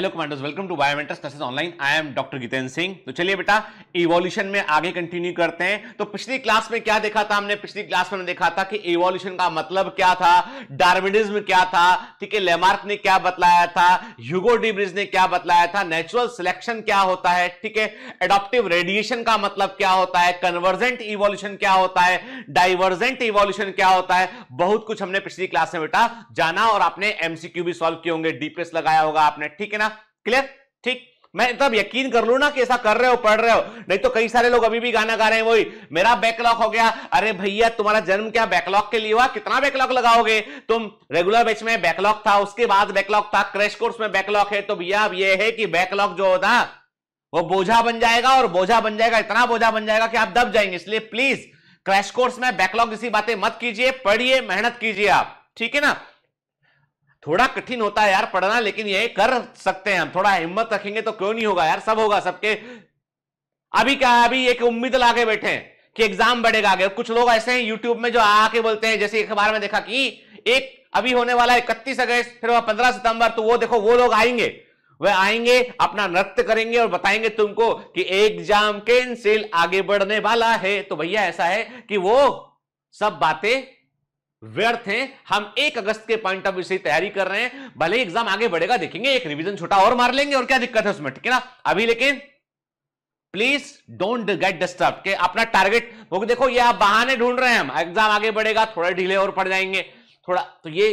Hello commanders welcome to biometrics classes online I am doctor Geeten Singh तो चलिए बेटा evolution में आगे कंटिन्यू करते हैं तो पिछली क्लास में क्या देखा था हमने पिछली क्लास में देखा था कि इवोल्यूशन का मतलब क्या था डार्विनिज्म क्या था ठीक है लेमार्क ने क्या बतलाया था ह्यूगो डिब्रिज ने क्या बतलाया था नेचुरल सिलेक्शन क्या होता है ठीक है एडॉप्टिव रेडिएशन का मतलब क्या होता है कन्वर्जेंट इवोल्यूशन क्या होता है डाइवर्जेंट इवोल्यूशन क्या होता है बहुत कुछ हमने पिछली क्लास में बेटा जाना और आपने एमसीक्यू भी सॉल्व किए होंगे डीपीएस लगाया होगा आपने ठीक है क्लियर ठीक मैं तब यकीन कर लू ना कि ऐसा कर रहे हो पढ़ रहे हो नहीं तो कई सारे लोग अभी भी गाना गा रहे हैं वही मेरा बैकलॉग हो गया अरे भैया तुम्हारा जन्म क्या बैकलॉग के लिए हुआ कितना बैकलॉग लगाओगे तुम रेगुलर बैच में बैकलॉग था उसके बाद बैकलॉग था क्रैश कोर्स में बैकलॉग है तो भैया अब यह है कि बैकलॉग जो होता वो बोझा बन जाएगा और बोझा बन जाएगा इतना बोझा बन जाएगा कि आप दब जाएंगे इसलिए प्लीज क्रैश कोर्स में बैकलॉग जैसी बातें मत कीजिए पढ़िए मेहनत कीजिए आप ठीक है ना थोड़ा कठिन होता है यार पढ़ना लेकिन ये कर सकते हैं हम थोड़ा हिम्मत रखेंगे तो क्यों नहीं होगा यार सब होगा सबके अभी क्या है अभी एक उम्मीद लागे बैठे हैं कि एग्जाम बढ़ेगा आगे कुछ लोग ऐसे हैं यूट्यूब में जो आके बोलते हैं जैसे अखबार में देखा कि एक अभी होने वाला है इकतीस अगस्त फिर वह पंद्रह सितंबर तो वो देखो वो लोग आएंगे वह आएंगे अपना नृत्य करेंगे और बताएंगे तुमको कि एग्जाम कैंसिल आगे बढ़ने वाला है तो भैया ऐसा है कि वो सब बातें व्यर्थ हैं हम एक अगस्त के पॉइंट ऑफ व्यू से तैयारी कर रहे हैं भले ही एग्जाम आगे बढ़ेगा देखेंगे एक रिवीजन छोटा और मार लेंगे और क्या दिक्कत है उसमें ठीक है ना अभी लेकिन प्लीज डोंट गेट डिस्टर्ब के अपना टारगेट वो देखो ये आप बहाने ढूंढ रहे हैं हम एग्जाम आगे बढ़ेगा थोड़ा डिले और पड़ जाएंगे थोड़ा तो ये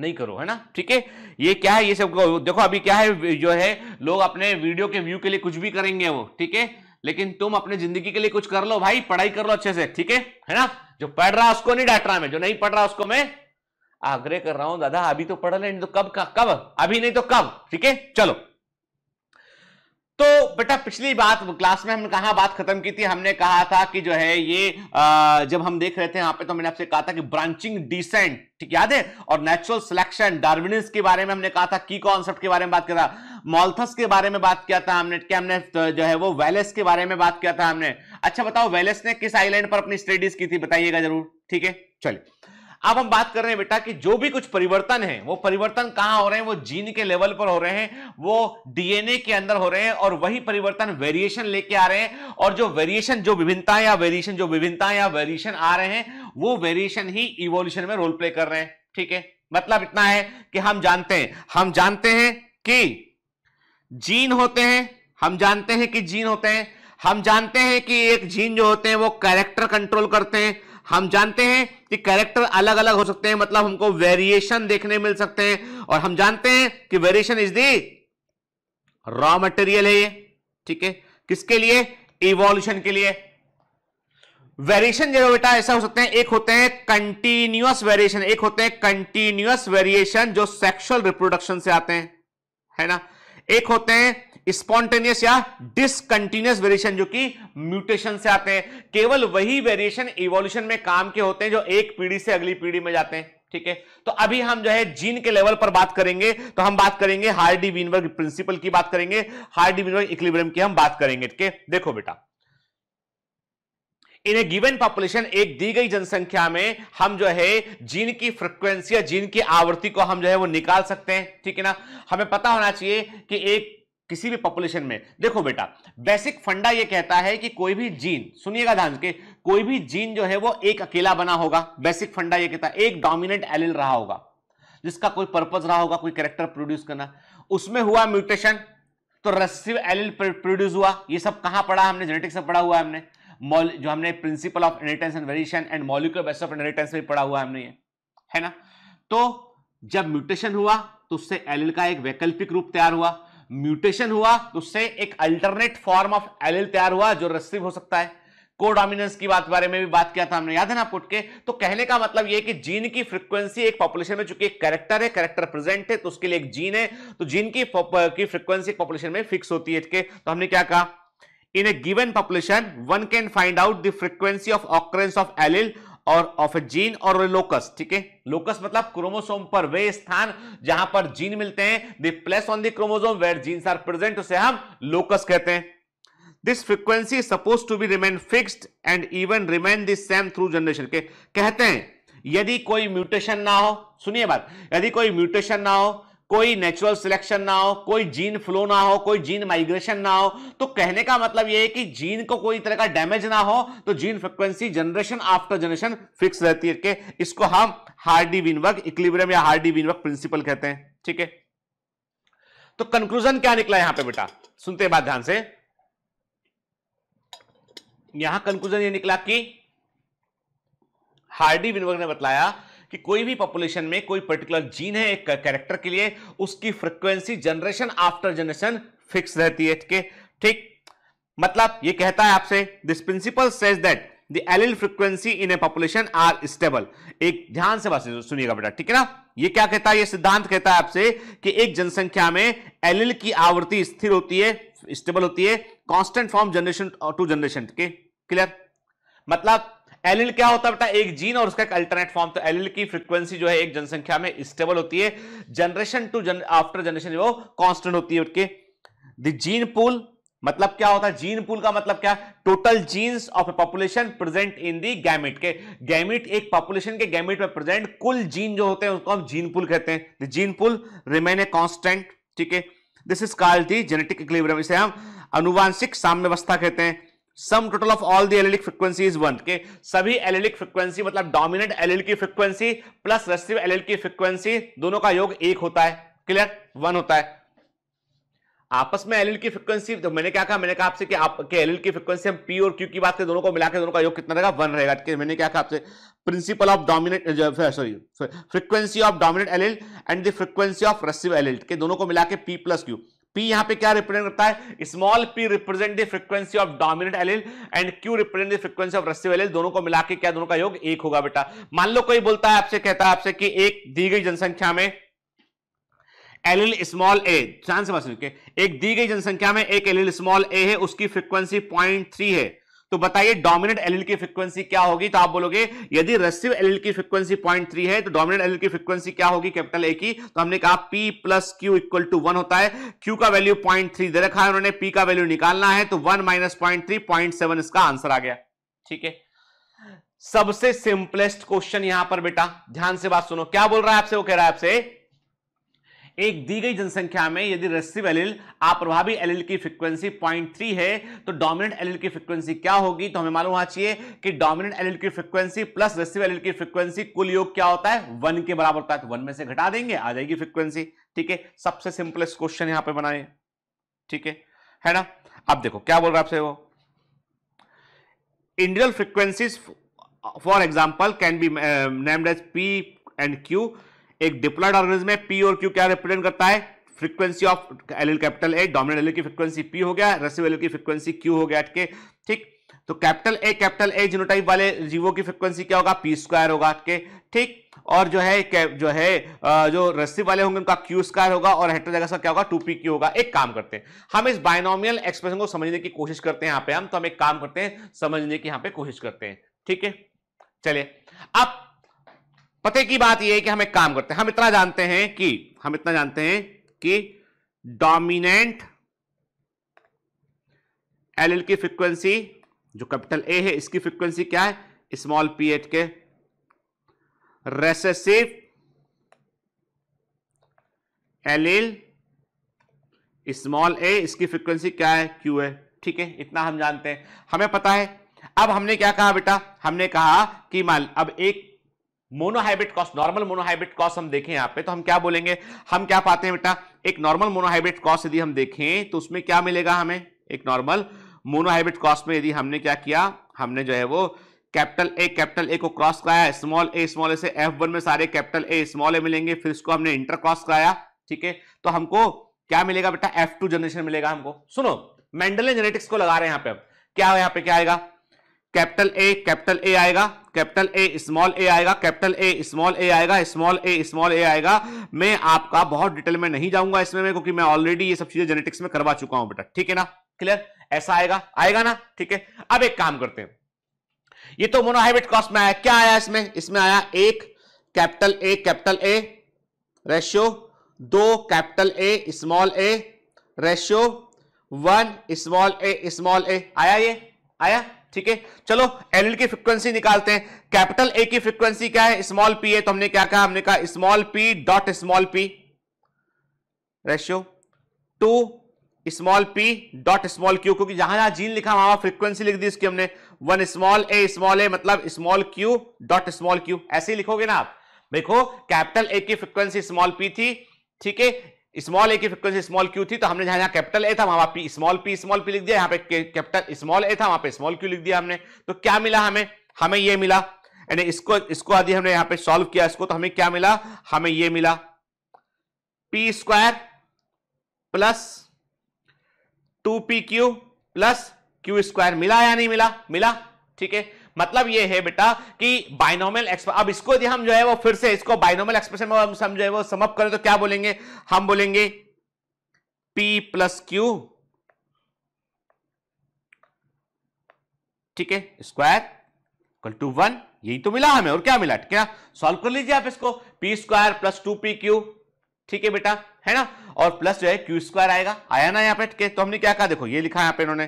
नहीं करो है ना ठीक है ये क्या है ये सब देखो अभी क्या है जो है लोग अपने वीडियो के व्यू के लिए कुछ भी करेंगे वो ठीक है लेकिन तुम अपने जिंदगी के लिए कुछ कर लो भाई पढ़ाई कर लो अच्छे से ठीक है है ना जो पढ़ रहा उसको नहीं डांट रहा मैं जो नहीं पढ़ रहा उसको मैं आग्रह कर रहा हूं दादा अभी तो पढ़ लें तो कब का कब अभी नहीं तो कब ठीक है चलो तो बेटा पिछली बात क्लास में हमने कहा बात खत्म की थी हमने कहा था कि जो है ये आ, जब हम देख रहे थे यहां पे तो मैंने आपसे कहा था कि ब्रांचिंग डिसेंट ठीक याद है और नेचुरल सिलेक्शन डार्विनिस के बारे में हमने कहा था की कॉन्सेप्ट के बारे में बात किया था मॉल्थस के बारे में बात किया था हमने क्या हमने तो जो है वो वेलेस के बारे में बात किया था हमने अच्छा बताओ वेलेस ने किस आईलैंड पर अपनी स्टडीज की थी बताइएगा जरूर ठीक है चलिए अब हम बात कर रहे हैं बेटा कि जो भी कुछ परिवर्तन है वो परिवर्तन कहां हो रहे हैं वो जीन के लेवल पर हो रहे हैं वो डीएनए के अंदर हो रहे हैं और वही परिवर्तन वेरिएशन लेके आ रहे हैं और जो वेरिएशन जो विभिन्नता या वेरिएशन जो विभिन्नता या वेरिएशन आ रहे हैं वो वेरिएशन ही इवोल्यूशन में रोल प्ले कर रहे हैं ठीक है मतलब इतना है कि हम जानते हैं हम जानते हैं कि जीन होते हैं हम जानते हैं कि जीन होते हैं हम जानते हैं कि एक जीन जो होते हैं वो कैरेक्टर कंट्रोल करते हैं हम जानते हैं कि कैरेक्टर अलग अलग हो सकते हैं मतलब हमको वेरिएशन देखने मिल सकते हैं और हम जानते हैं कि variation is the raw material है ये ठीक है किसके लिए इवोल्यूशन के लिए वेरिएशन जो बेटा ऐसा हो सकते हैं एक होते हैं कंटिन्यूस वेरिएशन एक होते हैं कंटिन्यूस वेरिएशन जो सेक्सुअल रिप्रोडक्शन से आते हैं है ना एक होते हैं स्पॉन्टेनियस या डिसकंटिन्यूस वेरिएशन जो कि म्यूटेशन से आते हैं केवल वही वेरिएशन इवोल्यूशन में काम के होते हैं जो एक पीढ़ी से अगली पीढ़ी में जाते हैं ठीक है तो अभी हम जो है जीन के लेवल पर बात करेंगे तो हम बात करेंगे हार्डी विनवर्ग प्रिंसिपल की बात करेंगे हार्डी विनवर्ग इक्लिब्रियम की हम बात करेंगे ठीक है देखो बेटा इन ए गिवन पॉपुलेशन एक दी गई जनसंख्या में हम जो है जीन की फ्रिक्वेंसी या जीन की आवृत्ति को हम जो है वो निकाल सकते हैं ठीक है ना हमें पता होना चाहिए कि एक किसी भी पॉपुलेशन में देखो बेटा बेसिक फंडा ये कहता है कि कोई भी जीन सुनिएगा ध्यान के कोई भी जीन जो है वो एक अकेला बना होगा बेसिक फंडा ये कहता है एक डोमिनेंट एलिल रहा होगा जिसका कोई पर्पज रहा होगा कोई कैरेक्टर प्रोड्यूस करना उसमें हुआ म्यूटेशन तो रेसिव एलिल प्रोड्यूस हुआ ये सब कहां पढ़ा हमने जेनेटिक्स में पढ़ा हुआ हमने जो हमने principle of inheritance and variation and molecular base of inheritance में पढ़ा हुआ हमने ये है ना तो जब म्यूटेशन हुआ तो उससे एलिल का एक वैकल्पिक रूप तैयार हुआ म्यूटेशन हुआ तो उससे एक अल्टरनेट फॉर्म ऑफ एल तैयार हुआ जो रेसिव हो सकता है कोडोमिनेंस की बात बारे में भी बात किया था हमने याद है ना आपको के तो कहने का मतलब यह कि जीन की फ्रीक्वेंसी एक पॉपुलेशन में चूंकि एक कैरेक्टर है कैरेक्टर प्रेजेंट है तो उसके लिए एक जीन है तो जीन की की फ्रीक्वेंसी एक पॉपुलेशन में फिक्स होती है के तो हमने क्या कहा in a given population one can find out the frequency of occurrence of allele और ऑफ ए जीन और लोकस ठीक है लोकस मतलब क्रोमोसोम पर वे स्थान जहां पर जीन मिलते हैं the place on the chromosome where genes are present उसे हम लोकस कहते हैं this frequency suppose to be remain fixed and even remain the same through generation के कहते हैं यदि कोई म्यूटेशन ना हो सुनिए बात यदि कोई म्यूटेशन ना हो कोई नेचुरल सिलेक्शन ना हो कोई जीन फ्लो ना हो कोई जीन माइग्रेशन ना हो तो कहने का मतलब यह है कि जीन को कोई तरह का डैमेज ना हो तो gene frequency generation after generation fix रहती है के इसको हम हार्डी विनवर्क इक्लिब्रियम या हार्डी विनवर्क प्रिंसिपल कहते हैं ठीक है तो कंक्लूजन क्या निकला यहां पर बेटा सुनते बात ध्यान से यहां कंक्लूजन यह निकला कि हार्डी विनवर्क ने बताया कि कोई भी पॉपुलेशन में कोई पर्टिकुलर जीन है एक कैरेक्टर के लिए उसकी frequency generation after generation fix रहती है ठीक है ठीक मतलब ये कहता है आपसे this principle says that the allele frequency in a population are stable एक ध्यान से बात सुनिएगा बेटा ठीक है ना ये क्या कहता है ये सिद्धांत कहता है आपसे कि एक जनसंख्या में एलिल की आवृत्ति स्थिर होती है स्टेबल होती है constant from generation to generation के क्लियर मतलब एलिल क्या होता है बेटा एक जीन और उसका एक अल्टरनेट फॉर्म तो एलिल की फ्रीक्वेंसी जो है एक जनसंख्या में स्टेबल होती है generation to gen after generation वो कांस्टेंट होती है उसके द जीन पूल मतलब क्या होता है जीन पूल का मतलब क्या total genes of a population present in the gamete के गैमिट एक पॉपुलेशन के गैमिट में प्रेजेंट कुल जीन जो होते हैं उसको हम जीन पूल कहते हैं the gene pool remain a constant ठीक है this is called the genetic equilibrium इसे हम अनुवांशिक साम्यवस्था कहते हैं sum total of all the allelic frequency is one के सभी एलिलिक फ्रीक्वेंसी मतलब डोमिनेंट एलिल की फ्रीक्वेंसी प्लस रेस्टिव एल की फ्रिक्वेंसी दोनों का योग एक होता है क्लियर वन होता है आपस में एल की फ्रिक्वेंसी तो मैंने क्या कहा मैंने कहा आपसे कि आपके एल की फ्रिक्वेंसी हम पी और क्यू की बात करें दोनों को मिला के दोनों का योग कितना रहेगा वन रहेगा कि मैंने क्या कहा आपसे principle of dominant sorry frequency of dominant allele and the frequency of recessive allele के दोनों को मिला के पी प्लस क्यू पी यहां पे क्या रिप्रेजेंट करता है small P represent frequency of dominant allele and Q represent frequency of recessive allele दोनों को मिला के क्या दोनों का योग एक होगा बेटा मान लो कोई बोलता है आपसे कहता है आपसे कि एक दी गई जनसंख्या में एलिल स्मॉल ए चांस से बात एक दी गई जनसंख्या में एक एलिल स्मॉल ए है उसकी फ्रीक्वेंसी पॉइंट थ्री है तो बताइए डोमिनेंट एल की फ्रीक्वेंसी क्या होगी तो आप बोलोगे यदि रेसिव एल की फ्रीक्वेंसी पॉइंट थ्री है तो डोमिनेंट एल की फ्रीक्वेंसी क्या होगी कैपिटल ए की तो हमने कहा P plus Q equal to one होता है क्यू का वैल्यू पॉइंट थ्री दे रखा है उन्होंने पी का वैल्यू निकालना है तो one minus point three point seven इसका आंसर आ गया ठीक है सबसे सिंपलेस्ट क्वेश्चन यहां पर बेटा ध्यान से बात सुनो क्या बोल रहा है आपसे वो कह रहा है आपसे एक दी गई जनसंख्या में यदि रेसिव एलिल अप्रभावी एलिल की फ्रीक्वेंसी 0.3 है तो डोमिनेंट एलिल की फ्रीक्वेंसी क्या होगी तो हमें मालूम होना चाहिए कि डोमिनेंट एलिल की फ्रीक्वेंसी प्लस रेस्टिव एलिल की फ्रीक्वेंसी कुल योग क्या होता है वन के बराबर होता है तो वन में से घटा देंगे आ जाएगी फ्रिक्वेंसी ठीक है सबसे सिंपलेस्ट क्वेश्चन यहां पर बनाए ठीक है है ना अब देखो क्या बोल रहा आपसे वो individual frequencies for example can be named as P and Q एक डिप्लॉयड ऑर्गेनिज्म है पी और क्यू क्या रिप्रेजेंट करता है frequency of allele capital A dominant allele की फ्रीक्वेंसी पी हो गया रेसिव एलिल की फ्रीक्वेंसी क्यू हो गया के ठीक तो capital A capital A genotype वाले जीवो की फ्रीक्वेंसी क्या होगा पी स्क्वायर होगा के ठीक और जो है जो है जो रस्सी वाले होंगे उनका क्यू स्क्वायर होगा और हेट्रोजाइगस का क्या होगा टू पी क्यू होगा एक काम करते हैं हम इस बाइनोमियल एक्सप्रेशन को समझने की कोशिश करते हैं यहां पे हम तो हम एक काम करते हैं समझने की यहां पे कोशिश करते हैं ठीक है चलिए अब पते की बात यह है कि हम एक काम करते हैं हम इतना जानते हैं कि हम इतना जानते हैं कि डोमिनेंट एल की फ्रीक्वेंसी जो कैपिटल ए है इसकी फ्रीक्वेंसी क्या है स्मॉल पी एट के रेसेसिव एल स्मॉल ए इसकी फ्रीक्वेंसी क्या है क्यू है ठीक है इतना हम जानते हैं हमें पता है अब हमने क्या कहा बेटा हमने कहा कि माल अब एक monohybrid cost normal monohybrid cost हम देखें यहां पे तो हम क्या बोलेंगे हम क्या पाते हैं बेटा एक नॉर्मल मोनोहाइब्रिड कॉस्ट यदि हम देखें तो उसमें क्या मिलेगा हमें एक नॉर्मल मोनोहाइब्रिड कॉस्ट में यदि हमने क्या किया हमने जो है वो कैपिटल ए कैपिटल ए को क्रॉस कराया स्मॉल ए स्मॉल ए से एफ वन में सारे कैपिटल ए स्मॉल ए मिलेंगे फिर इसको हमने इंटर क्रॉस कराया ठीक है तो हमको क्या मिलेगा बेटा एफ टू जनरेशन मिलेगा हमको सुनो मेंडल जेनेटिक्स को लगा रहे हैं यहाँ पे अब क्या यहाँ पे क्या आएगा कैपिटल ए कैपिटल ए आएगा कैपिटल ए स्मॉल ए आएगा कैपिटल ए स्मॉल ए आएगा स्मॉल ए स्मॉल ए आएगा मैं आपका बहुत डिटेल में नहीं जाऊंगा इसमें मैं क्योंकि मैं ऑलरेडी ये सब चीजें जेनेटिक्स में करवा चुका हूं बेटा ठीक है ना क्लियर ऐसा आएगा आएगा ना ठीक है अब एक काम करते हैं ये तो मोनोहाइब्रिड क्रॉस में आया क्या आया इसमें इसमें आया एक capital A capital A ratio दो capital A small A ratio one small A small A आया ये आया ठीक है चलो एल की फ्रीक्वेंसी निकालते हैं कैपिटल ए की फ्रीक्वेंसी क्या है स्मॉल पी है तो हमने क्या कहा हमने कहा small P dot small P ratio two small P dot small Q क्योंकि जहां जहां जीन लिखा वहां फ्रीक्वेंसी लिख दी इसकी हमने one small A small A मतलब small Q dot small Q ऐसे ही लिखोगे ना आप देखो कैपिटल ए की फ्रीक्वेंसी स्मॉल पी थी ठीक है स्मॉल ए की फ्रिक्वेंसी स्मॉल क्यू थी तो हमने जहां जहां कैपिटल ए था वहां P small P small P लिख दिया यहाँ पे कैपिटल स्मॉल ए था वहां पे स्मॉल क्यू लिख दिया हमने तो क्या मिला हमें हमें ये मिला यानी इसको इसको आदि हमने यहाँ पे सॉल्व किया इसको तो हमें क्या मिला हमें ये मिला P square plus two P Q plus Q square मिला या नहीं मिला मिला ठीक है मतलब ये है बेटा कि बाइनोमल अब इसको यदि हम जो है वो फिर से इसको बाइनोमल एक्सप्रेशन में हम जो है वो समअप करें तो क्या बोलेंगे हम बोलेंगे पी प्लस क्यू ठीक है स्क्वायर कल टू वन यही तो मिला हमें और क्या मिला ठीक है सॉल्व कर लीजिए आप इसको P square plus two P Q ठीक है बेटा है ना और प्लस जो है क्यू स्क्वायर आएगा आया ना यहां पे ठीक है तो हमने क्या कहा देखो ये लिखा है यहाँ पे इन्होंने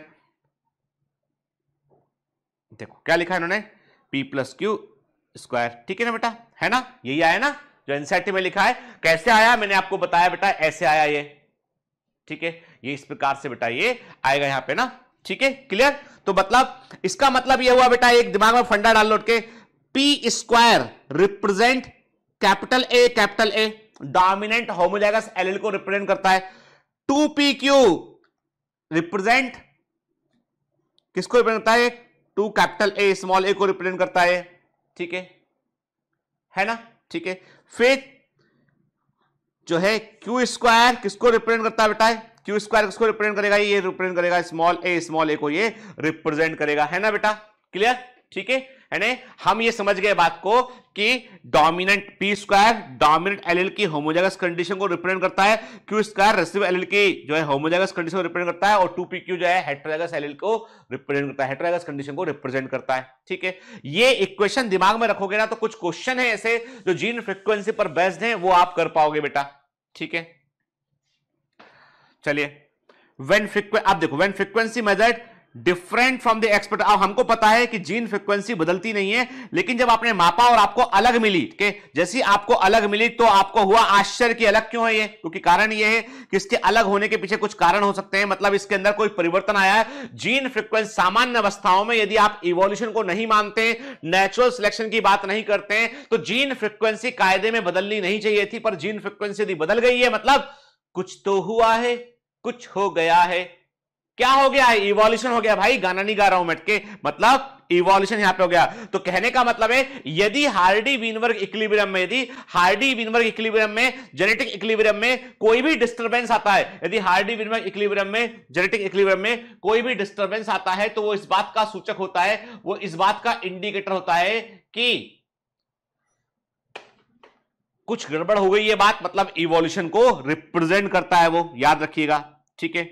देखो क्या लिखा इन्होंने पी प्लस क्यू स्क्वायर ठीक है ना बेटा है ना यही आया ना जो एनसीआरटी e में लिखा है कैसे आया मैंने आपको बताया बेटा ऐसे आया ये ठीक है ये इस प्रकार से बेटा ये आएगा यहां पे ना ठीक है क्लियर तो मतलब इसका मतलब ये हुआ बेटा एक दिमाग में फंडा डाल लोट के P square represent capital A capital A dominant homozygous allele को रिप्रेजेंट करता है टू पी क्यू रिप्रेजेंट किसको रिप्रेजेंट करता है two capital A small A को रिप्रेजेंट करता है ठीक है है ना ठीक है फिर जो है क्यू स्क्वायर किसको रिप्रेजेंट करता है बेटा क्यू स्क्वायर किसको रिप्रेजेंट करेगा ये रिप्रेजेंट करेगा स्मॉल ए स्मॉल ए को ये रिप्रेजेंट करेगा है ना बेटा क्लियर ठीक है यानी हम ये समझ गए बात को कि dominant P square dominant allele की होमोजेगस कंडीशन को रिप्रेजेंट करता है क्यू स्क्वायर रेसिव एल की जो है होमोजेगस कंडीशन को रिप्रेजेंट करता है और टू पी क्यू जो है हेट्रोजागस एल को रिप्रेजेंट करता है हेट्रोजागस कंडीशन को रिप्रेजेंट करता है ठीक है ये इक्वेशन दिमाग में रखोगे ना तो कुछ क्वेश्चन है ऐसे जो जीन फ्रिक्वेंसी पर बेस्ड है वो आप कर पाओगे बेटा ठीक है चलिए वेन फ्रिक्वे आप देखो when frequency measured different from the expert अब हमको पता है कि जीन फ्रिक्वेंसी बदलती नहीं है लेकिन जब आपने मापा और आपको अलग मिली के जैसी आपको अलग मिली तो आपको हुआ आश्चर्य की अलग क्यों है ये क्योंकि कारण ये है कि इसके अलग होने के पीछे कुछ कारण हो सकते हैं मतलब इसके अंदर कोई परिवर्तन आया है जीन फ्रिक्वेंसी सामान्य अवस्थाओं में यदि आप इवोल्यूशन को नहीं मानते नेचुरल सिलेक्शन की बात नहीं करते हैं तो जीन फ्रिक्वेंसी कायदे में बदलनी नहीं चाहिए थी पर जीन फ्रिक्वेंसी यदि बदल गई है मतलब कुछ तो हुआ है कुछ हो गया है क्या हो गया है इवोल्यूशन हो गया भाई गाना नहीं गा रहा हूं मटके मतलब इवोल्यूशन यहां पे हो गया तो कहने का मतलब है यदि हार्डी विनवर्ग इक्लिब्रियम में यदि हार्डी विनवर्ग इक्लिब्रियम में जेनेटिक इक्लिब्रियम में कोई भी डिस्टरबेंस आता है यदि हार्डी विनवर्ग इक्लिब्रियम में जेनेटिक इक्लिब्रियम में कोई भी डिस्टरबेंस आता है तो वो इस बात का सूचक होता है वो इस बात का इंडिकेटर होता है कि कुछ गड़बड़ हो गई ये बात मतलब इवोल्यूशन को रिप्रेजेंट करता है वो याद रखिएगा ठीक है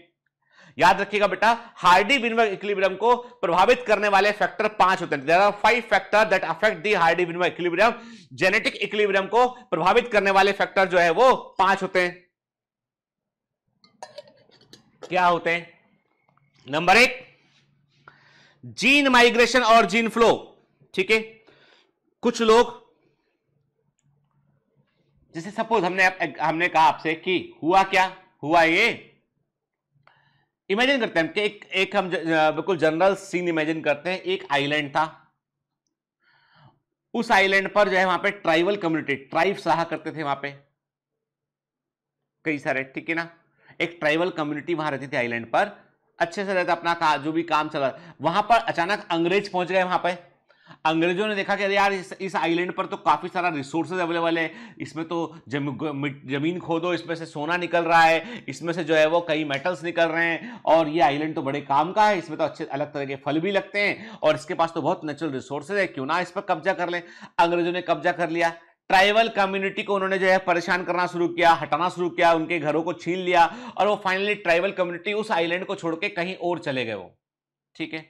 याद रखिएगा बेटा हार्डी विनबर्ग इक्विलिब्रियम को प्रभावित करने वाले फैक्टर पांच होते हैं five factor that affect the Hardy Weinberg equilibrium genetic equilibrium को प्रभावित करने वाले फैक्टर जो है वो पांच होते हैं क्या होते हैं नंबर एक जीन माइग्रेशन और जीन फ्लो ठीक है कुछ लोग जैसे सपोज हमने हमने कहा आपसे कि हुआ क्या हुआ ये इमेजिन करते हैं कि एक एक हम बिल्कुल जनरल सीन इमेजिन करते हैं एक आइलैंड था उस आइलैंड पर जो है वहां पे ट्राइबल कम्युनिटी ट्राइब्स रहा करते थे वहां पे कई सारे ठीक है ना एक ट्राइबल कम्युनिटी वहां रहती थी आइलैंड पर अच्छे से रहता अपना का, जो भी काम चला वहां पर अचानक अंग्रेज पहुंच गए वहां पर अंग्रेजों ने देखा कि अरे यार इस, आइलैंड पर तो काफ़ी सारा रिसोर्सेज अवेलेबल है इसमें तो जम, जमीन खोदो इसमें से सोना निकल रहा है इसमें से जो है वो कई मेटल्स निकल रहे हैं और ये आइलैंड तो बड़े काम का है इसमें तो अच्छे अलग तरह के फल भी लगते हैं और इसके पास तो बहुत नेचुरल रिसोर्सेज है क्यों ना इस पर कब्जा कर लें अंग्रेजों ने कब्जा कर लिया ट्राइबल कम्युनिटी को उन्होंने जो है परेशान करना शुरू किया हटाना शुरू किया उनके घरों को छीन लिया और वो फाइनली ट्राइबल कम्युनिटी उस आइलैंड को छोड़ के कहीं और चले गए वो ठीक है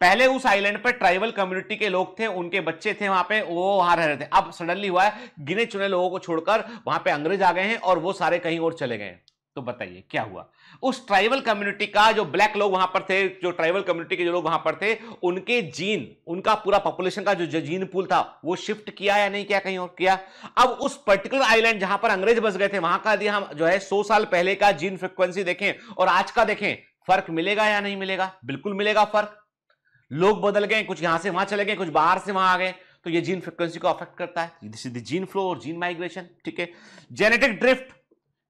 पहले उस आइलैंड पर ट्राइबल कम्युनिटी के लोग थे उनके बच्चे थे वहां पे वो वहां रह रहे थे अब सडनली हुआ है गिने चुने लोगों को छोड़कर वहां पे अंग्रेज आ गए हैं और वो सारे कहीं और चले गए तो बताइए क्या हुआ उस ट्राइबल कम्युनिटी का जो ब्लैक लोग वहां पर थे जो ट्राइबल कम्युनिटी के जो लोग वहां पर थे उनके जीन उनका पूरा पॉपुलेशन का जो जीन पुल था वो शिफ्ट किया या नहीं किया कहीं और किया अब उस पर्टिकुलर आइलैंड जहां पर अंग्रेज बस गए थे वहां का यदि हम जो है सौ साल पहले का जीन फ्रिक्वेंसी देखें और आज का देखें फर्क मिलेगा या नहीं मिलेगा बिल्कुल मिलेगा फर्क लोग बदल गए कुछ यहां से वहां चले गए कुछ बाहर से वहां आ गए तो ये जीन फ्रिक्वेंसी को अफेक्ट करता है द जीन फ्लो और जीन माइग्रेशन ठीक है जेनेटिक ड्रिफ्ट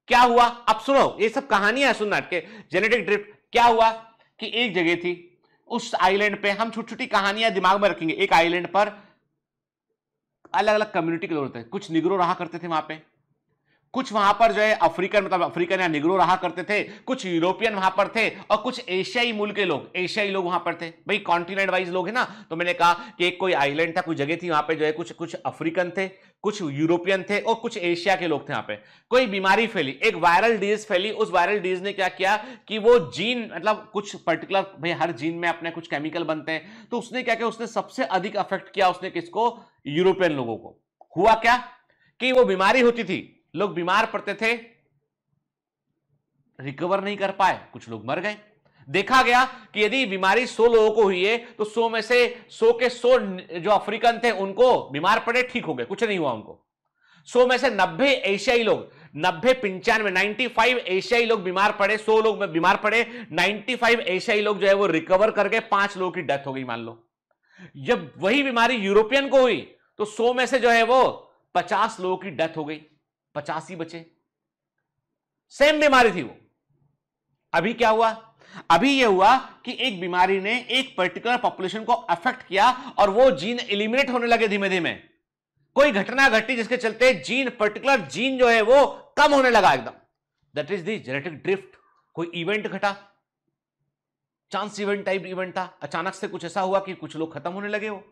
क्या हुआ अब सुनो ये सब कहानियां सुनना के जेनेटिक ड्रिफ्ट क्या हुआ कि एक जगह थी उस आइलैंड पे हम छोटी छोटी कहानियां दिमाग में रखेंगे एक आइलैंड पर अलग अलग कम्युनिटी के लोग रहते हैं कुछ निगरो रहा करते थे वहां पे कुछ वहां पर जो है अफ्रीकन मतलब अफ्रीकन या निगरो रहा करते थे कुछ यूरोपियन वहां पर थे और कुछ एशियाई मूल के लोग एशियाई लोग वहां पर थे भाई कॉन्टिनेंट वाइज लोग है ना तो मैंने कहा कि एक कोई आइलैंड था कोई जगह थी वहां पे जो है कुछ कुछ अफ्रीकन थे कुछ यूरोपियन थे और कुछ एशिया के लोग थे यहाँ पे कोई बीमारी फैली एक वायरल डिजीज फैली उस वायरल डिजीज ने क्या किया कि वो जीन मतलब कुछ पर्टिकुलर भाई हर जीन में अपने कुछ केमिकल बनते हैं तो उसने क्या किया उसने सबसे अधिक अफेक्ट किया उसने किसको यूरोपियन लोगों को हुआ क्या कि वो बीमारी होती थी लोग बीमार पड़ते थे रिकवर नहीं कर पाए कुछ लोग मर गए देखा गया कि यदि बीमारी 100 लोगों को हुई है तो 100 में से 100 के 100 जो अफ्रीकन थे उनको बीमार पड़े ठीक हो गए कुछ नहीं हुआ उनको 100 में से 90 एशियाई लोग 90 पंचानवे 95 एशियाई लोग बीमार पड़े 100 लोग बीमार पड़े 95 एशियाई लोग जो है वो रिकवर करके पांच लोगों की डेथ हो गई मान लो जब वही बीमारी यूरोपियन को हुई तो सो में से जो है वो पचास लोगों की डेथ हो गई पचासी बचे सेम बीमारी थी वो अभी क्या हुआ अभी ये हुआ कि एक बीमारी ने एक पर्टिकुलर पॉपुलेशन को अफेक्ट किया और वो जीन इलिमिनेट होने लगे धीमे धीमे कोई घटना घटी जिसके चलते जीन पर्टिकुलर जीन जो है वो कम होने लगा एकदम that is the genetic drift कोई इवेंट घटा चांस इवेंट टाइप इवेंट था अचानक से कुछ ऐसा हुआ कि कुछ लोग खत्म होने लगे वो हो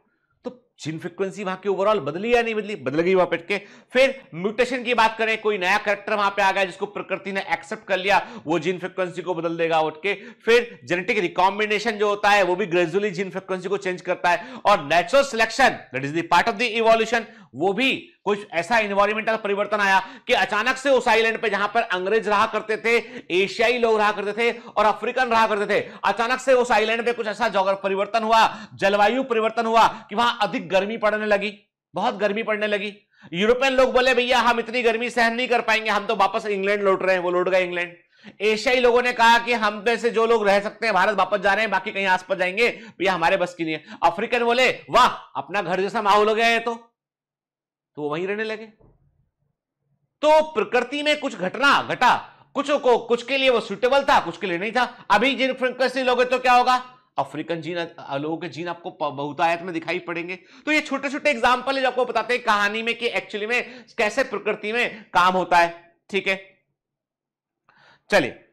तो जिन फ्रिक्वेंसी वहां की ओवरऑल बदली या नहीं बदली बदल गई वहां पेट के फिर म्यूटेशन की बात करें कोई नया करेक्टर वहां पे आ गया जिसको प्रकृति ने एक्सेप्ट कर लिया वो जीन फ्रिक्वेंसी को बदल देगा उठ के फिर जेनेटिक रिकॉम्बिनेशन जो होता है वो भी ग्रेजुअली जीन फ्रिक्वेंसी को चेंज करता है और natural selection that is the part of the evolution वो भी कुछ ऐसा इन्वायरमेंटल परिवर्तन आया कि अचानक से उस आइलैंड पे जहां पर अंग्रेज रहा करते थे एशियाई लोग रहा करते थे और अफ्रीकन रहा करते थे अचानक से उस आइलैंड पे कुछ ऐसा जोग्राफ परिवर्तन हुआ जलवायु परिवर्तन हुआ कि वहां अधिक गर्मी पड़ने लगी बहुत गर्मी पड़ने लगी यूरोपियन लोग बोले भैया हम इतनी गर्मी सहन नहीं कर पाएंगे हम तो वापस इंग्लैंड लौट रहे हैं वो लौट गए इंग्लैंड एशियाई लोगों ने कहा कि हम में से जो लोग रह सकते हैं भारत वापस जा रहे हैं बाकी कहीं आसपास जाएंगे भैया हमारे बस की नहीं है अफ्रीकन बोले वाह अपना घर जैसा माहौल हो गया है तो तो वो वहीं रहने लगे तो प्रकृति में कुछ घटना घटा कुछ को कुछ के लिए वो सुटेबल था कुछ के लिए नहीं था अभी जिन फ्रिक्वेंसी लोगे तो क्या होगा अफ्रीकन जीन लोगों के जीन आपको बहुतायत में दिखाई पड़ेंगे तो ये छोटे छोटे एग्जाम्पल है जो आपको बताते हैं कहानी में कि एक्चुअली में कैसे प्रकृति में काम होता है ठीक है चलिए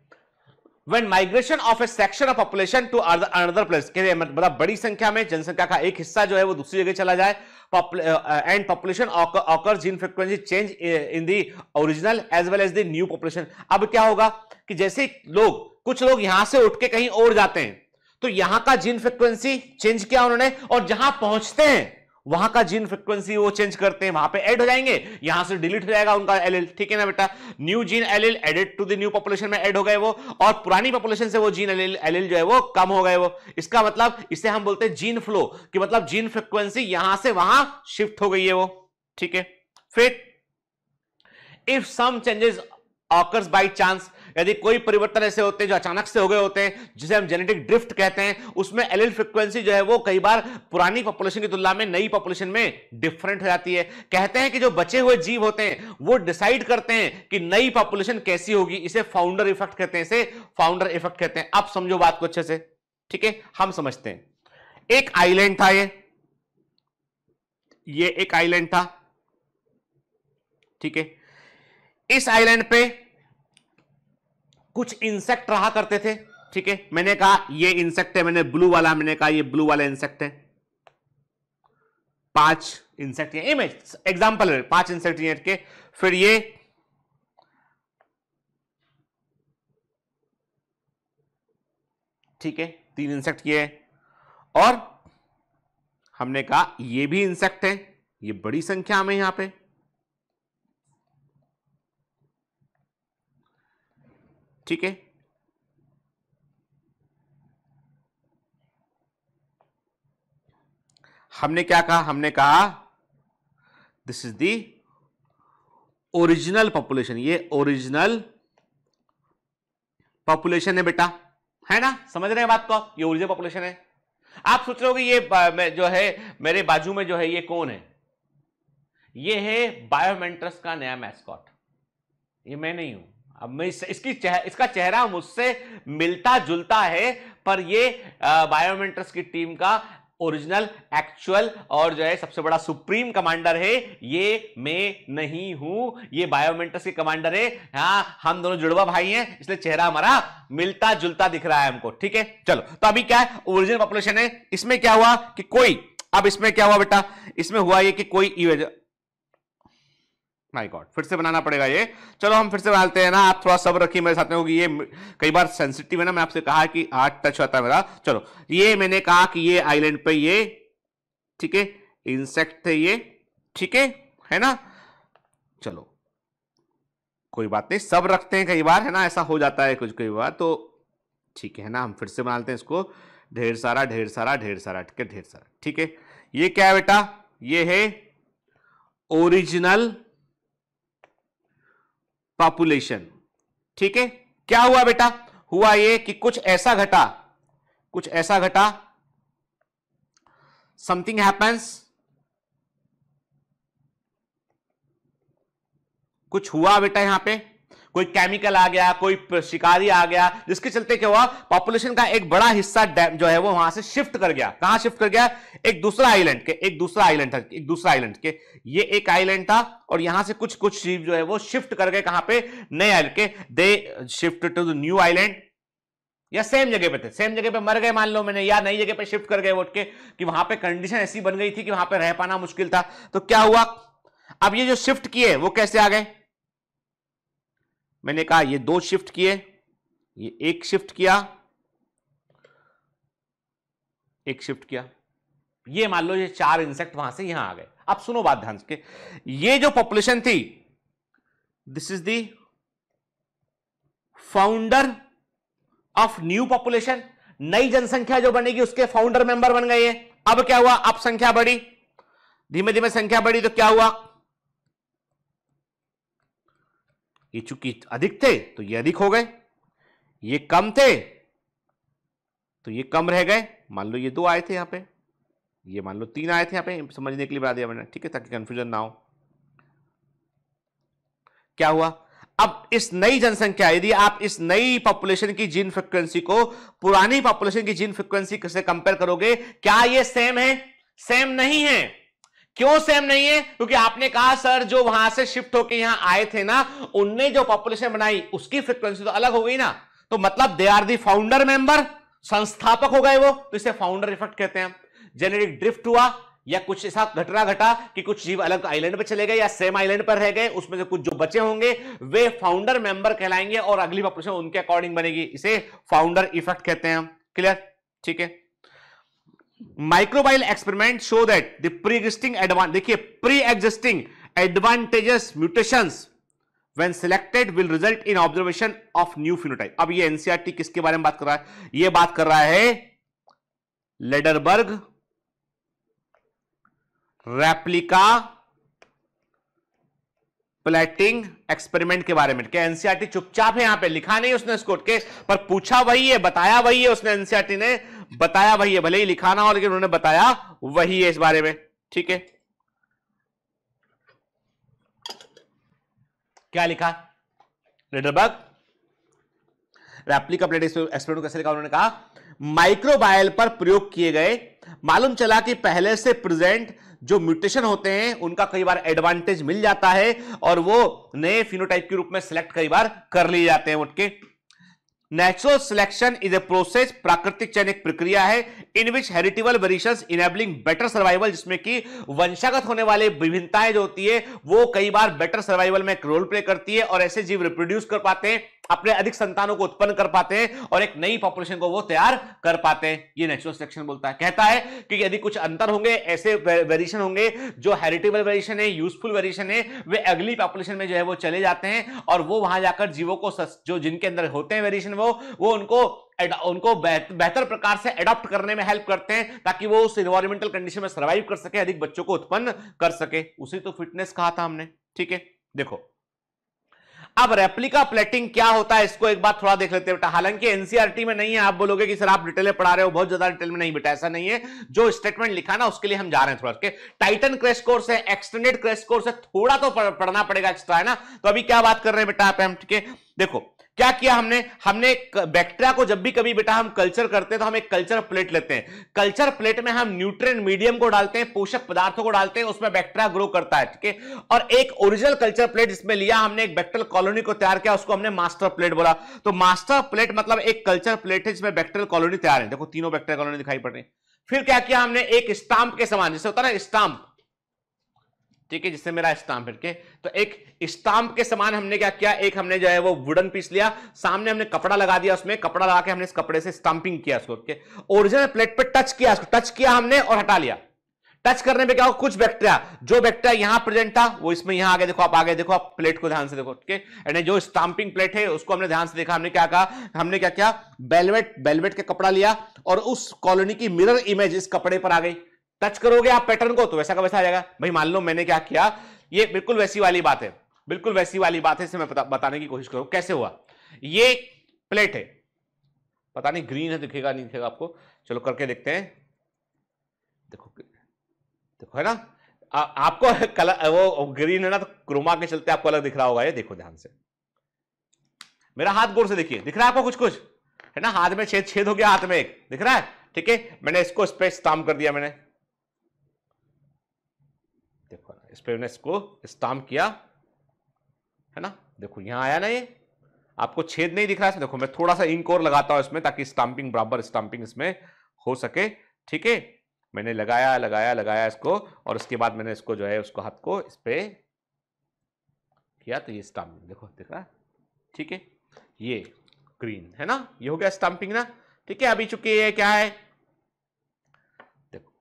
when migration of a section of population to another place मतलब बड़ी संख्या में जनसंख्या का एक हिस्सा जो है वो दूसरी जगह चला जाए and population occur gene frequency change in the original as well as the new population अब क्या होगा कि जैसे लोग कुछ लोग यहां से उठ के कहीं और जाते हैं तो यहां का जीन फ्रिक्वेंसी चेंज किया उन्होंने और जहां पहुंचते हैं वहां का जीन फ्रिक्वेंसी वो चेंज करते हैं वहां पे ऐड हो जाएंगे यहां से डिलीट हो जाएगा उनका एलएल ठीक है ना बेटा new gene alleles added to the new population में ऐड हो गए वो और पुरानी पॉपुलेशन से वो जीन एलएल एलएल जो है वो कम हो गए वो इसका मतलब इसे हम बोलते हैं जीन फ्लो कि मतलब जीन फ्रिक्वेंसी यहां से वहां शिफ्ट हो गई है वो ठीक है फिर if some changes occurs by chance यदि कोई परिवर्तन ऐसे होते हैं जो अचानक से हो गए होते हैं जिसे हम जेनेटिक ड्रिफ्ट कहते हैं उसमें एलिल फ्रिक्वेंसी जो है वो कई बार पुरानी पॉपुलेशन की तुलना में नई पॉपुलेशन में डिफरेंट हो जाती है कहते हैं कि जो बचे हुए जीव होते हैं वो डिसाइड करते हैं कि नई पॉपुलेशन कैसी होगी इसे फाउंडर इफेक्ट कहते हैं इसे फाउंडर इफेक्ट कहते हैं आप समझो बात को अच्छे से ठीक है हम समझते हैं एक आइलैंड था ये ये एक आइलैंड था ठीक है इस आइलैंड पे कुछ इंसेक्ट रहा करते थे ठीक है मैंने कहा ये इंसेक्ट है मैंने ब्लू वाला मैंने कहा ये ब्लू वाला इंसेक्ट है पांच इंसेक्ट इमेज एग्जाम्पल है पांच इंसेक्ट के फिर ये ठीक है तीन इंसेक्ट ये है और हमने कहा ये भी इंसेक्ट है ये बड़ी संख्या में यहां पे ठीक है हमने क्या कहा हमने कहा this is the original population ये ओरिजिनल पॉपुलेशन है बेटा है ना समझ रहे हैं बात को ये ओरिजिनल पॉपुलेशन है आप सोच रहे हो कि ये जो है मेरे बाजू में जो है ये कौन है ये है बायोमेंट्रस का नया मैस्कॉट ये मैं नहीं हूं अब मैं इस, इसकी चह, इसका चेहरा मुझसे मिलता जुलता है पर ये बायोमेट्रिक्स की टीम का ओरिजिनल एक्चुअल और जो है सबसे बड़ा सुप्रीम कमांडर है ये मैं नहीं हूं ये बायोमेंटस के कमांडर है हाँ हम दोनों जुड़वा भाई हैं इसलिए चेहरा हमारा मिलता जुलता दिख रहा है हमको ठीक है चलो तो अभी क्या है ओरिजिनल पॉपुलेशन है इसमें क्या हुआ कि कोई अब इसमें क्या हुआ बेटा इसमें हुआ ये कि कोई माय गॉड फिर से बनाना पड़ेगा ये चलो हम फिर से बनाते हैं ना आप थोड़ा सब रखिए मेरे साथ में होगी ये कई बार सेंसिटिव है ना मैं आपसे कहा कि आर्ट टच होता है मेरा चलो ये मैंने कहा कि ये आइलैंड पे ये ठीक है इंसेक्ट थे ये ठीक है है ना चलो कोई बात नहीं सब रखते हैं कई बार है ना ऐसा हो जाता है कुछ कई बार तो ठीक है ना हम फिर से बनाते हैं इसको ढेर सारा ढेर सारा ढेर सारा ठीक है ढेर सारा ठीक है ये क्या है बेटा ये है ओरिजिनल पॉपुलेशन ठीक है क्या हुआ बेटा हुआ ये कि कुछ ऐसा घटा कुछ ऐसा घटा समथिंग हैपन्स कुछ हुआ बेटा यहां पे कोई केमिकल आ गया कोई शिकारी आ गया जिसके चलते क्या हुआ पॉपुलेशन का एक बड़ा हिस्सा जो है वो वहां से शिफ्ट कर गया कहां शिफ्ट कर गया एक दूसरा आइलैंड के एक दूसरा आइलैंड था एक दूसरा आइलैंड के ये एक आइलैंड था और यहां से कुछ कुछ शिप जो है वो शिफ्ट कर गए कहां पे नए आइलैंड के they shift to the new island या सेम जगह पे थे सेम जगह पे मर गए मान लो मैंने या नई जगह पे शिफ्ट कर गए उठ के कि वहां पे कंडीशन ऐसी बन गई थी कि वहां पे रह पाना मुश्किल था तो क्या हुआ अब ये जो शिफ्ट किए वो कैसे आ गए मैंने कहा ये दो शिफ्ट किए ये एक शिफ्ट किया एक शिफ्ट किया ये मान लो ये चार इंसेक्ट वहां से यहां आ गए अब सुनो बात ध्यान से ये जो पॉपुलेशन थी this is the founder of new population नई जनसंख्या जो बनेगी उसके फाउंडर मेंबर बन गए हैं अब क्या हुआ अब संख्या बढ़ी धीमे धीमे संख्या बढ़ी तो क्या हुआ ये चूंकि अधिक थे तो ये अधिक हो गए ये कम थे तो ये कम रह गए मान लो ये दो आए थे यहां पे ये मान लो तीन आए थे यहां पे समझने के लिए बता दिया मैंने ठीक है ताकि कंफ्यूजन ना हो क्या हुआ अब इस नई जनसंख्या यदि आप इस नई पॉपुलेशन की जीन फ्रिक्वेंसी को पुरानी पॉपुलेशन की जीन फ्रिक्वेंसी से कंपेयर करोगे क्या ये सेम है सेम नहीं है क्यों सेम नहीं है क्योंकि आपने कहा सर जो वहां से शिफ्ट होकर यहां आए थे ना उनने जो पॉपुलेशन बनाई उसकी फ्रिक्वेंसी तो अलग हो गई ना तो मतलब they are the founder member संस्थापक हो गए वो तो इसे फाउंडर इफेक्ट कहते हैं जेनेटिक ड्रिफ्ट हुआ या कुछ ऐसा घटना घटा कि कुछ जीव अलग आइलैंड पर चले गए या सेम आइलैंड पर रह गए उसमें से कुछ जो बचे होंगे वे फाउंडर मेंबर कहलाएंगे और अगली पॉपुलेशन उनके अकॉर्डिंग बनेगी इसे फाउंडर इफेक्ट कहते हैं क्लियर ठीक है microbial experiment show that the pre existing advance देखिए pre existing advantages mutation when selected will result in observation of new phenotype अब ये एनसीआरटी e किसके बारे में बात कर रहा है ये बात कर रहा है लेडरबर्ग रेप्लिका प्लेटिंग एक्सपेरिमेंट के बारे में एनसीआरटी e चुपचाप है यहां पे लिखा नहीं उसने स्कोर के पर पूछा वही है बताया वही है उसने एनसीआरटी e ने बताया वही है भले ही लिखा ना हो लेकिन उन्होंने बताया वही है इस बारे में ठीक है क्या लिखा रेडरबर्ग रैप्लिक एक्सपेरिमेंट कैसे लिखा उन्होंने कहा माइक्रोबायल पर प्रयोग किए गए मालूम चला कि पहले से प्रेजेंट जो म्यूटेशन होते हैं उनका कई बार एडवांटेज मिल जाता है और वो नए फिनोटाइप के रूप में सिलेक्ट कई बार कर लिए जाते हैं उनके natural selection is a process प्राकृतिक चयन एक प्रक्रिया है in which heritable variations enabling better survival जिसमें कि वंशागत होने वाले विभिन्नताएं जो होती है वो कई बार बेटर सर्वाइवल में एक रोल प्ले करती है और ऐसे जीव रिप्रोड्यूस कर पाते हैं अपने अधिक संतानों को उत्पन्न कर पाते हैं और एक नई पॉपुलेशन को वो तैयार कर पाते हैं ये नेचुरल सिलेक्शन बोलता है कहता है कि यदि कुछ अंतर होंगे ऐसे वेरिएशन होंगे जो हेरिटेबल वेरिएशन है यूजफुल वेरिएशन है वे अगली पॉपुलेशन में जो है वो चले जाते हैं और वो वहां जाकर जीवों को जो जिनके अंदर होते हैं वेरिएशन वो वो उनको उनको बेहतर प्रकार से अडॉप्ट करने में हेल्प करते हैं ताकि वो उस इन्वायरमेंटल कंडीशन में सर्वाइव कर सके अधिक बच्चों को उत्पन्न कर सके उसी तो फिटनेस कहा था हमने ठीक है देखो अब रेप्लिका प्लेटिंग क्या होता है इसको एक बार थोड़ा देख लेते हैं बेटा हालांकि एनसीआरटी e में नहीं है आप बोलोगे कि सर आप डिटेल में पढ़ा रहे हो बहुत ज्यादा डिटेल में नहीं बेटा ऐसा नहीं है जो स्टेटमेंट लिखा ना उसके लिए हम जा रहे हैं थोड़ा के टाइटन क्रेश कोर्स है एक्सटेंडेड क्रेश कोर्स है थोड़ा तो पढ़ना पड़ेगा एक्स्ट्रा है ना तो अभी क्या बात कर रहे हैं बेटा आप एम ठीक है देखो क्या किया हमने हमने बैक्टीरिया को जब भी कभी बेटा हम कल्चर करते हैं तो हम एक कल्चर प्लेट लेते हैं कल्चर प्लेट में हम न्यूट्रिएंट मीडियम को डालते हैं पोषक पदार्थों को डालते हैं उसमें बैक्टीरिया ग्रो करता है ठीक है और एक ओरिजिनल कल्चर प्लेट जिसमें लिया हमने एक बैक्टीरियल कॉलोनी को तैयार किया उसको हमने मास्टर प्लेट बोला तो मास्टर प्लेट मतलब एक कल्चर प्लेट है जिसमें बैक्टीरियल कॉलोनी तैयार है देखो तीनों बैक्टीरियल कॉलोनी दिखाई पड़ रही फिर क्या किया हमने एक स्टाम्प के समान जैसे होता है ना स्टाम्प ठीक है जिससे मेरा स्टाम्प हटके तो एक स्टाम्प के समान हमने क्या किया एक हमने जो है वो वुडन पीस लिया सामने हमने कपड़ा लगा दिया उसमें कपड़ा लगा के हमने इस कपड़े से स्टाम्पिंग किया उसको ओरिजिनल प्लेट पर टच किया उसको टच किया हमने और हटा लिया टच करने पे क्या हो कुछ बैक्टीरिया जो बैक्टीरिया यहां प्रेजेंट था वो इसमें यहां आ गया देखो आप आगे देखो आप प्लेट को ध्यान से देखो ठीक है जो स्टाम्पिंग प्लेट है उसको हमने ध्यान से देखा हमने क्या कहा हमने क्या किया बेलवेट बेलवेट का कपड़ा लिया और उस कॉलोनी की मिरर इमेज इस कपड़े पर आ गई टच करोगे आप पैटर्न को तो वैसा का वैसा आ जाएगा भाई मान लो मैंने क्या किया ये बिल्कुल वैसी वाली बात है बिल्कुल वैसी वाली बात है इसे मैं बताने की कोशिश करूँ कैसे हुआ ये प्लेट है पता नहीं ग्रीन है दिखेगा नहीं दिखेगा आपको चलो करके देखते हैं देखो देखो है ना आ, आपको कलर वो ग्रीन है ना तो क्रोमा के चलते आपको अलग दिख रहा होगा ये देखो ध्यान से मेरा हाथ गोर से देखिए दिख रहा है आपको कुछ कुछ है ना हाथ में छेद छेद हो गया हाथ में एक दिख रहा है ठीक है मैंने इसको स्पेस ताम कर दिया मैंने इस पर उन्होंने इसको स्टाम्प किया है ना देखो यहां आया ना ये आपको छेद नहीं दिख रहा है देखो मैं थोड़ा सा इंक और लगाता हूं इसमें ताकि स्टाम्पिंग बराबर स्टाम्पिंग इसमें हो सके ठीक है मैंने लगाया लगाया लगाया इसको और उसके बाद मैंने इसको जो है उसको हाथ को इस पर किया तो ये स्टाम्पिंग देखो दिख रहा है ठीक है ये ग्रीन है ना ये हो गया स्टाम्पिंग ना ठीक है अभी चूंकि ये क्या है देखो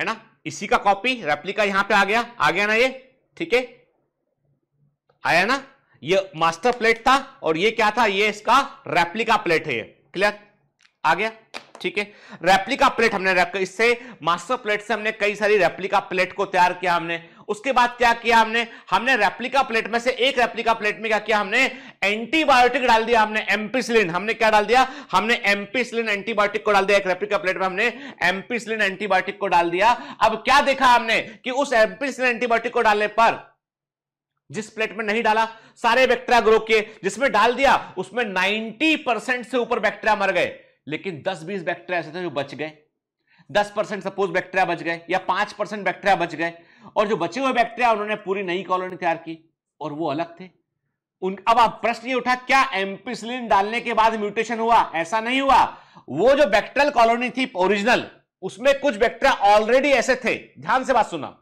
है ना इसी का कॉपी रेप्लिका यहां पे आ गया आ गया ना ये ठीक है आया ना ये मास्टर प्लेट था और ये क्या था ये इसका रेप्लिका प्लेट है ये क्लियर आ गया ठीक है रेप्लिका प्लेट हमने इससे मास्टर प्लेट से हमने कई सारी रेप्लिका प्लेट को तैयार किया हमने उसके बाद क्या किया हमने हमने रेप्लिका प्लेट में से एक रेप्लिका प्लेट में क्या किया हमने एंटीबायोटिक डाल दिया हमने एम्पिसलिन हमने क्या डाल दिया हमने एम्पिसलिन एंटीबायोटिक को डाल दिया एक रेप्लिका प्लेट में हमने एम्पिसलिन एंटीबायोटिक को डाल दिया अब क्या देखा हमने कि उस एम्पिसलिन एंटीबायोटिक को डालने पर जिस प्लेट में नहीं डाला सारे बैक्टीरिया ग्रो किए जिसमें डाल दिया उसमें 90 परसेंट से ऊपर बैक्टीरिया मर गए लेकिन 10-20 बैक्टीरिया ऐसे थे जो बच गए 10 परसेंट सपोज बैक्टीरिया बच गए या 5 परसेंट बैक्टीरिया बच गए और जो बचे हुए बैक्टीरिया उन्होंने पूरी नई कॉलोनी तैयार की और वो अलग थे उन अब आप प्रश्न ये उठा क्या एम्पिसलिन डालने के बाद म्यूटेशन हुआ ऐसा नहीं हुआ वो जो बैक्टीरियल कॉलोनी थी ओरिजिनल उसमें कुछ बैक्टीरिया ऑलरेडी ऐसे थे ध्यान से बात सुना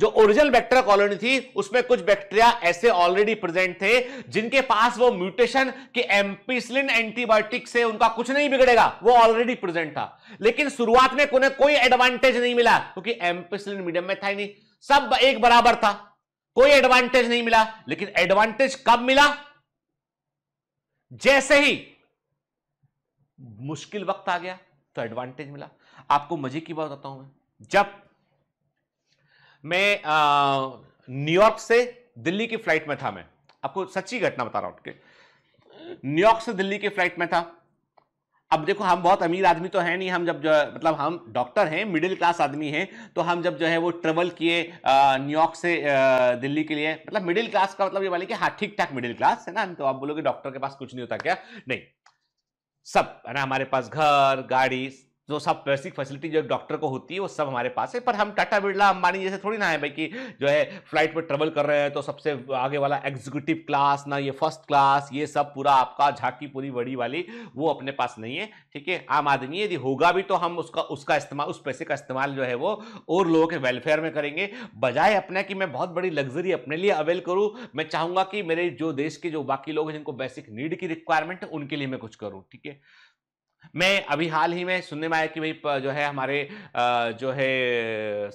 जो ओरिजिनल बैक्टीरिया कॉलोनी थी उसमें कुछ बैक्टीरिया ऐसे ऑलरेडी प्रेजेंट थे जिनके पास वो म्यूटेशन के एम्पिसलिन एंटीबायोटिक से उनका कुछ नहीं बिगड़ेगा वो ऑलरेडी प्रेजेंट था लेकिन शुरुआत में उन्हें कोई एडवांटेज नहीं मिला क्योंकि एम्पिसलिन मीडियम में था ही नहीं सब एक बराबर था कोई एडवांटेज नहीं मिला लेकिन एडवांटेज कब मिला जैसे ही मुश्किल वक्त आ गया तो एडवांटेज मिला आपको मजे की बात बताता हूं मैं जब मैं न्यूयॉर्क से दिल्ली की फ्लाइट में था मैं आपको सच्ची घटना बता रहा हूं न्यूयॉर्क से दिल्ली की फ्लाइट में था अब देखो हम बहुत अमीर आदमी तो हैं नहीं हम जब जो है मतलब हम डॉक्टर हैं मिडिल क्लास आदमी हैं तो हम जब जो है वो ट्रेवल किए न्यूयॉर्क से आ, दिल्ली के लिए मतलब मिडिल क्लास का मतलब ये वाले कि हाँ ठीक ठाक मिडिल क्लास है ना तो आप बोलोगे डॉक्टर के पास कुछ नहीं होता क्या नहीं सब है ना हमारे पास घर गाड़ी जो सब बेसिक फैसिलिटी जो डॉक्टर को होती है वो सब हमारे पास है पर हम टाटा बिरला अंबानी जैसे थोड़ी ना है भाई कि जो है फ्लाइट में ट्रेवल कर रहे हैं तो सबसे आगे वाला एग्जीक्यूटिव क्लास ना ये फर्स्ट क्लास ये सब पूरा आपका झाकी पूरी बड़ी वाली वो अपने पास नहीं है ठीक है आम आदमी यदि होगा भी तो हम उसका उसका इस्तेमाल उस पैसे का इस्तेमाल जो है वो और लोगों के वेलफेयर में करेंगे बजाय अपना कि मैं बहुत बड़ी लग्जरी अपने लिए अवेल करूँ मैं चाहूँगा कि मेरे जो देश के जो बाकी लोग हैं जिनको बेसिक नीड की रिक्वायरमेंट है उनके लिए मैं कुछ करूँ ठीक है मैं अभी हाल ही में सुनने में आया कि भाई जो है हमारे जो है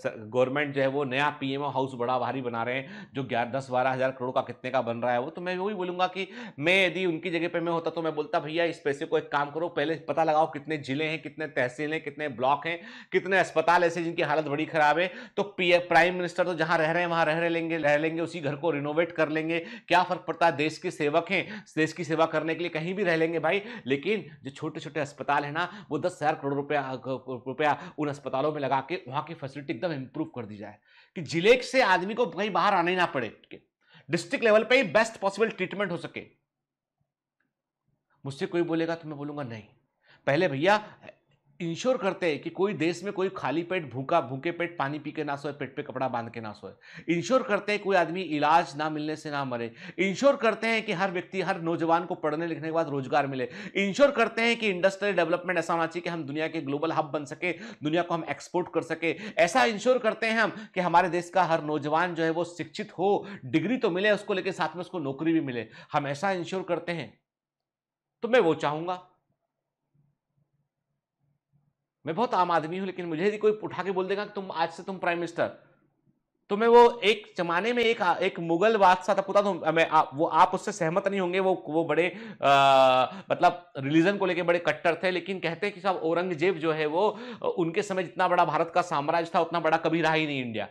गवर्नमेंट जो है वो नया पीएमओ हाउस बड़ा भारी बना रहे हैं जो ग्यारह दस बारह हज़ार करोड़ का कितने का बन रहा है वो तो मैं वही बोलूँगा कि मैं यदि उनकी जगह पे मैं होता तो मैं बोलता भैया इस पैसे को एक काम करो पहले पता लगाओ कितने ज़िले हैं कितने तहसील हैं कितने ब्लॉक हैं कितने अस्पताल ऐसे जिनकी हालत बड़ी ख़राब है तो पी प्राइम मिनिस्टर तो जहाँ रह रहे हैं वहाँ रह रहे लेंगे रह लेंगे उसी घर को रिनोवेट कर लेंगे क्या फ़र्क पड़ता है देश के सेवक हैं देश की सेवा करने के लिए कहीं भी रह लेंगे भाई लेकिन जो छोटे छोटे अस्पताल है ना वो दस हज़ार करोड़ रुपया रुपया उन अस्पतालों में लगा के वहां की फैसिलिटी एकदम इंप्रूव कर दी जाए कि जिले से आदमी को कहीं बाहर आना ही ना पड़े डिस्ट्रिक्ट लेवल पे ही बेस्ट पॉसिबल ट्रीटमेंट हो सके मुझसे कोई बोलेगा तो मैं बोलूंगा नहीं पहले भैया इंश्योर करते हैं कि कोई देश में कोई खाली पेट भूखा भूखे पेट पानी पी के ना सोए पेट पे कपड़ा बांध के ना सोए इंश्योर करते हैं कोई आदमी इलाज ना मिलने से ना मरे इंश्योर करते हैं कि हर व्यक्ति हर नौजवान को पढ़ने लिखने के बाद रोजगार मिले इंश्योर करते हैं कि इंडस्ट्रियल डेवलपमेंट ऐसा होना चाहिए कि हम दुनिया के ग्लोबल हब बन सके दुनिया को हम एक्सपोर्ट कर सके ऐसा इंश्योर करते हैं हम कि हमारे देश का हर नौजवान जो है वो शिक्षित हो डिग्री तो मिले उसको लेकिन साथ में उसको नौकरी भी मिले हम ऐसा इंश्योर करते हैं तो मैं वो चाहूंगा मैं बहुत आम आदमी हूं लेकिन मुझे यदि कोई उठा के बोल देगा कि तुम आज से तुम प्राइम मिनिस्टर तो मैं वो एक जमाने में एक एक मुगल बादशाह था पुता तो मैं आ, वो आप उससे सहमत नहीं होंगे वो वो बड़े मतलब रिलीजन को लेके बड़े कट्टर थे लेकिन कहते हैं कि साहब औरंगजेब जो है वो उनके समय जितना बड़ा भारत का साम्राज्य था उतना बड़ा कभी रहा ही नहीं इंडिया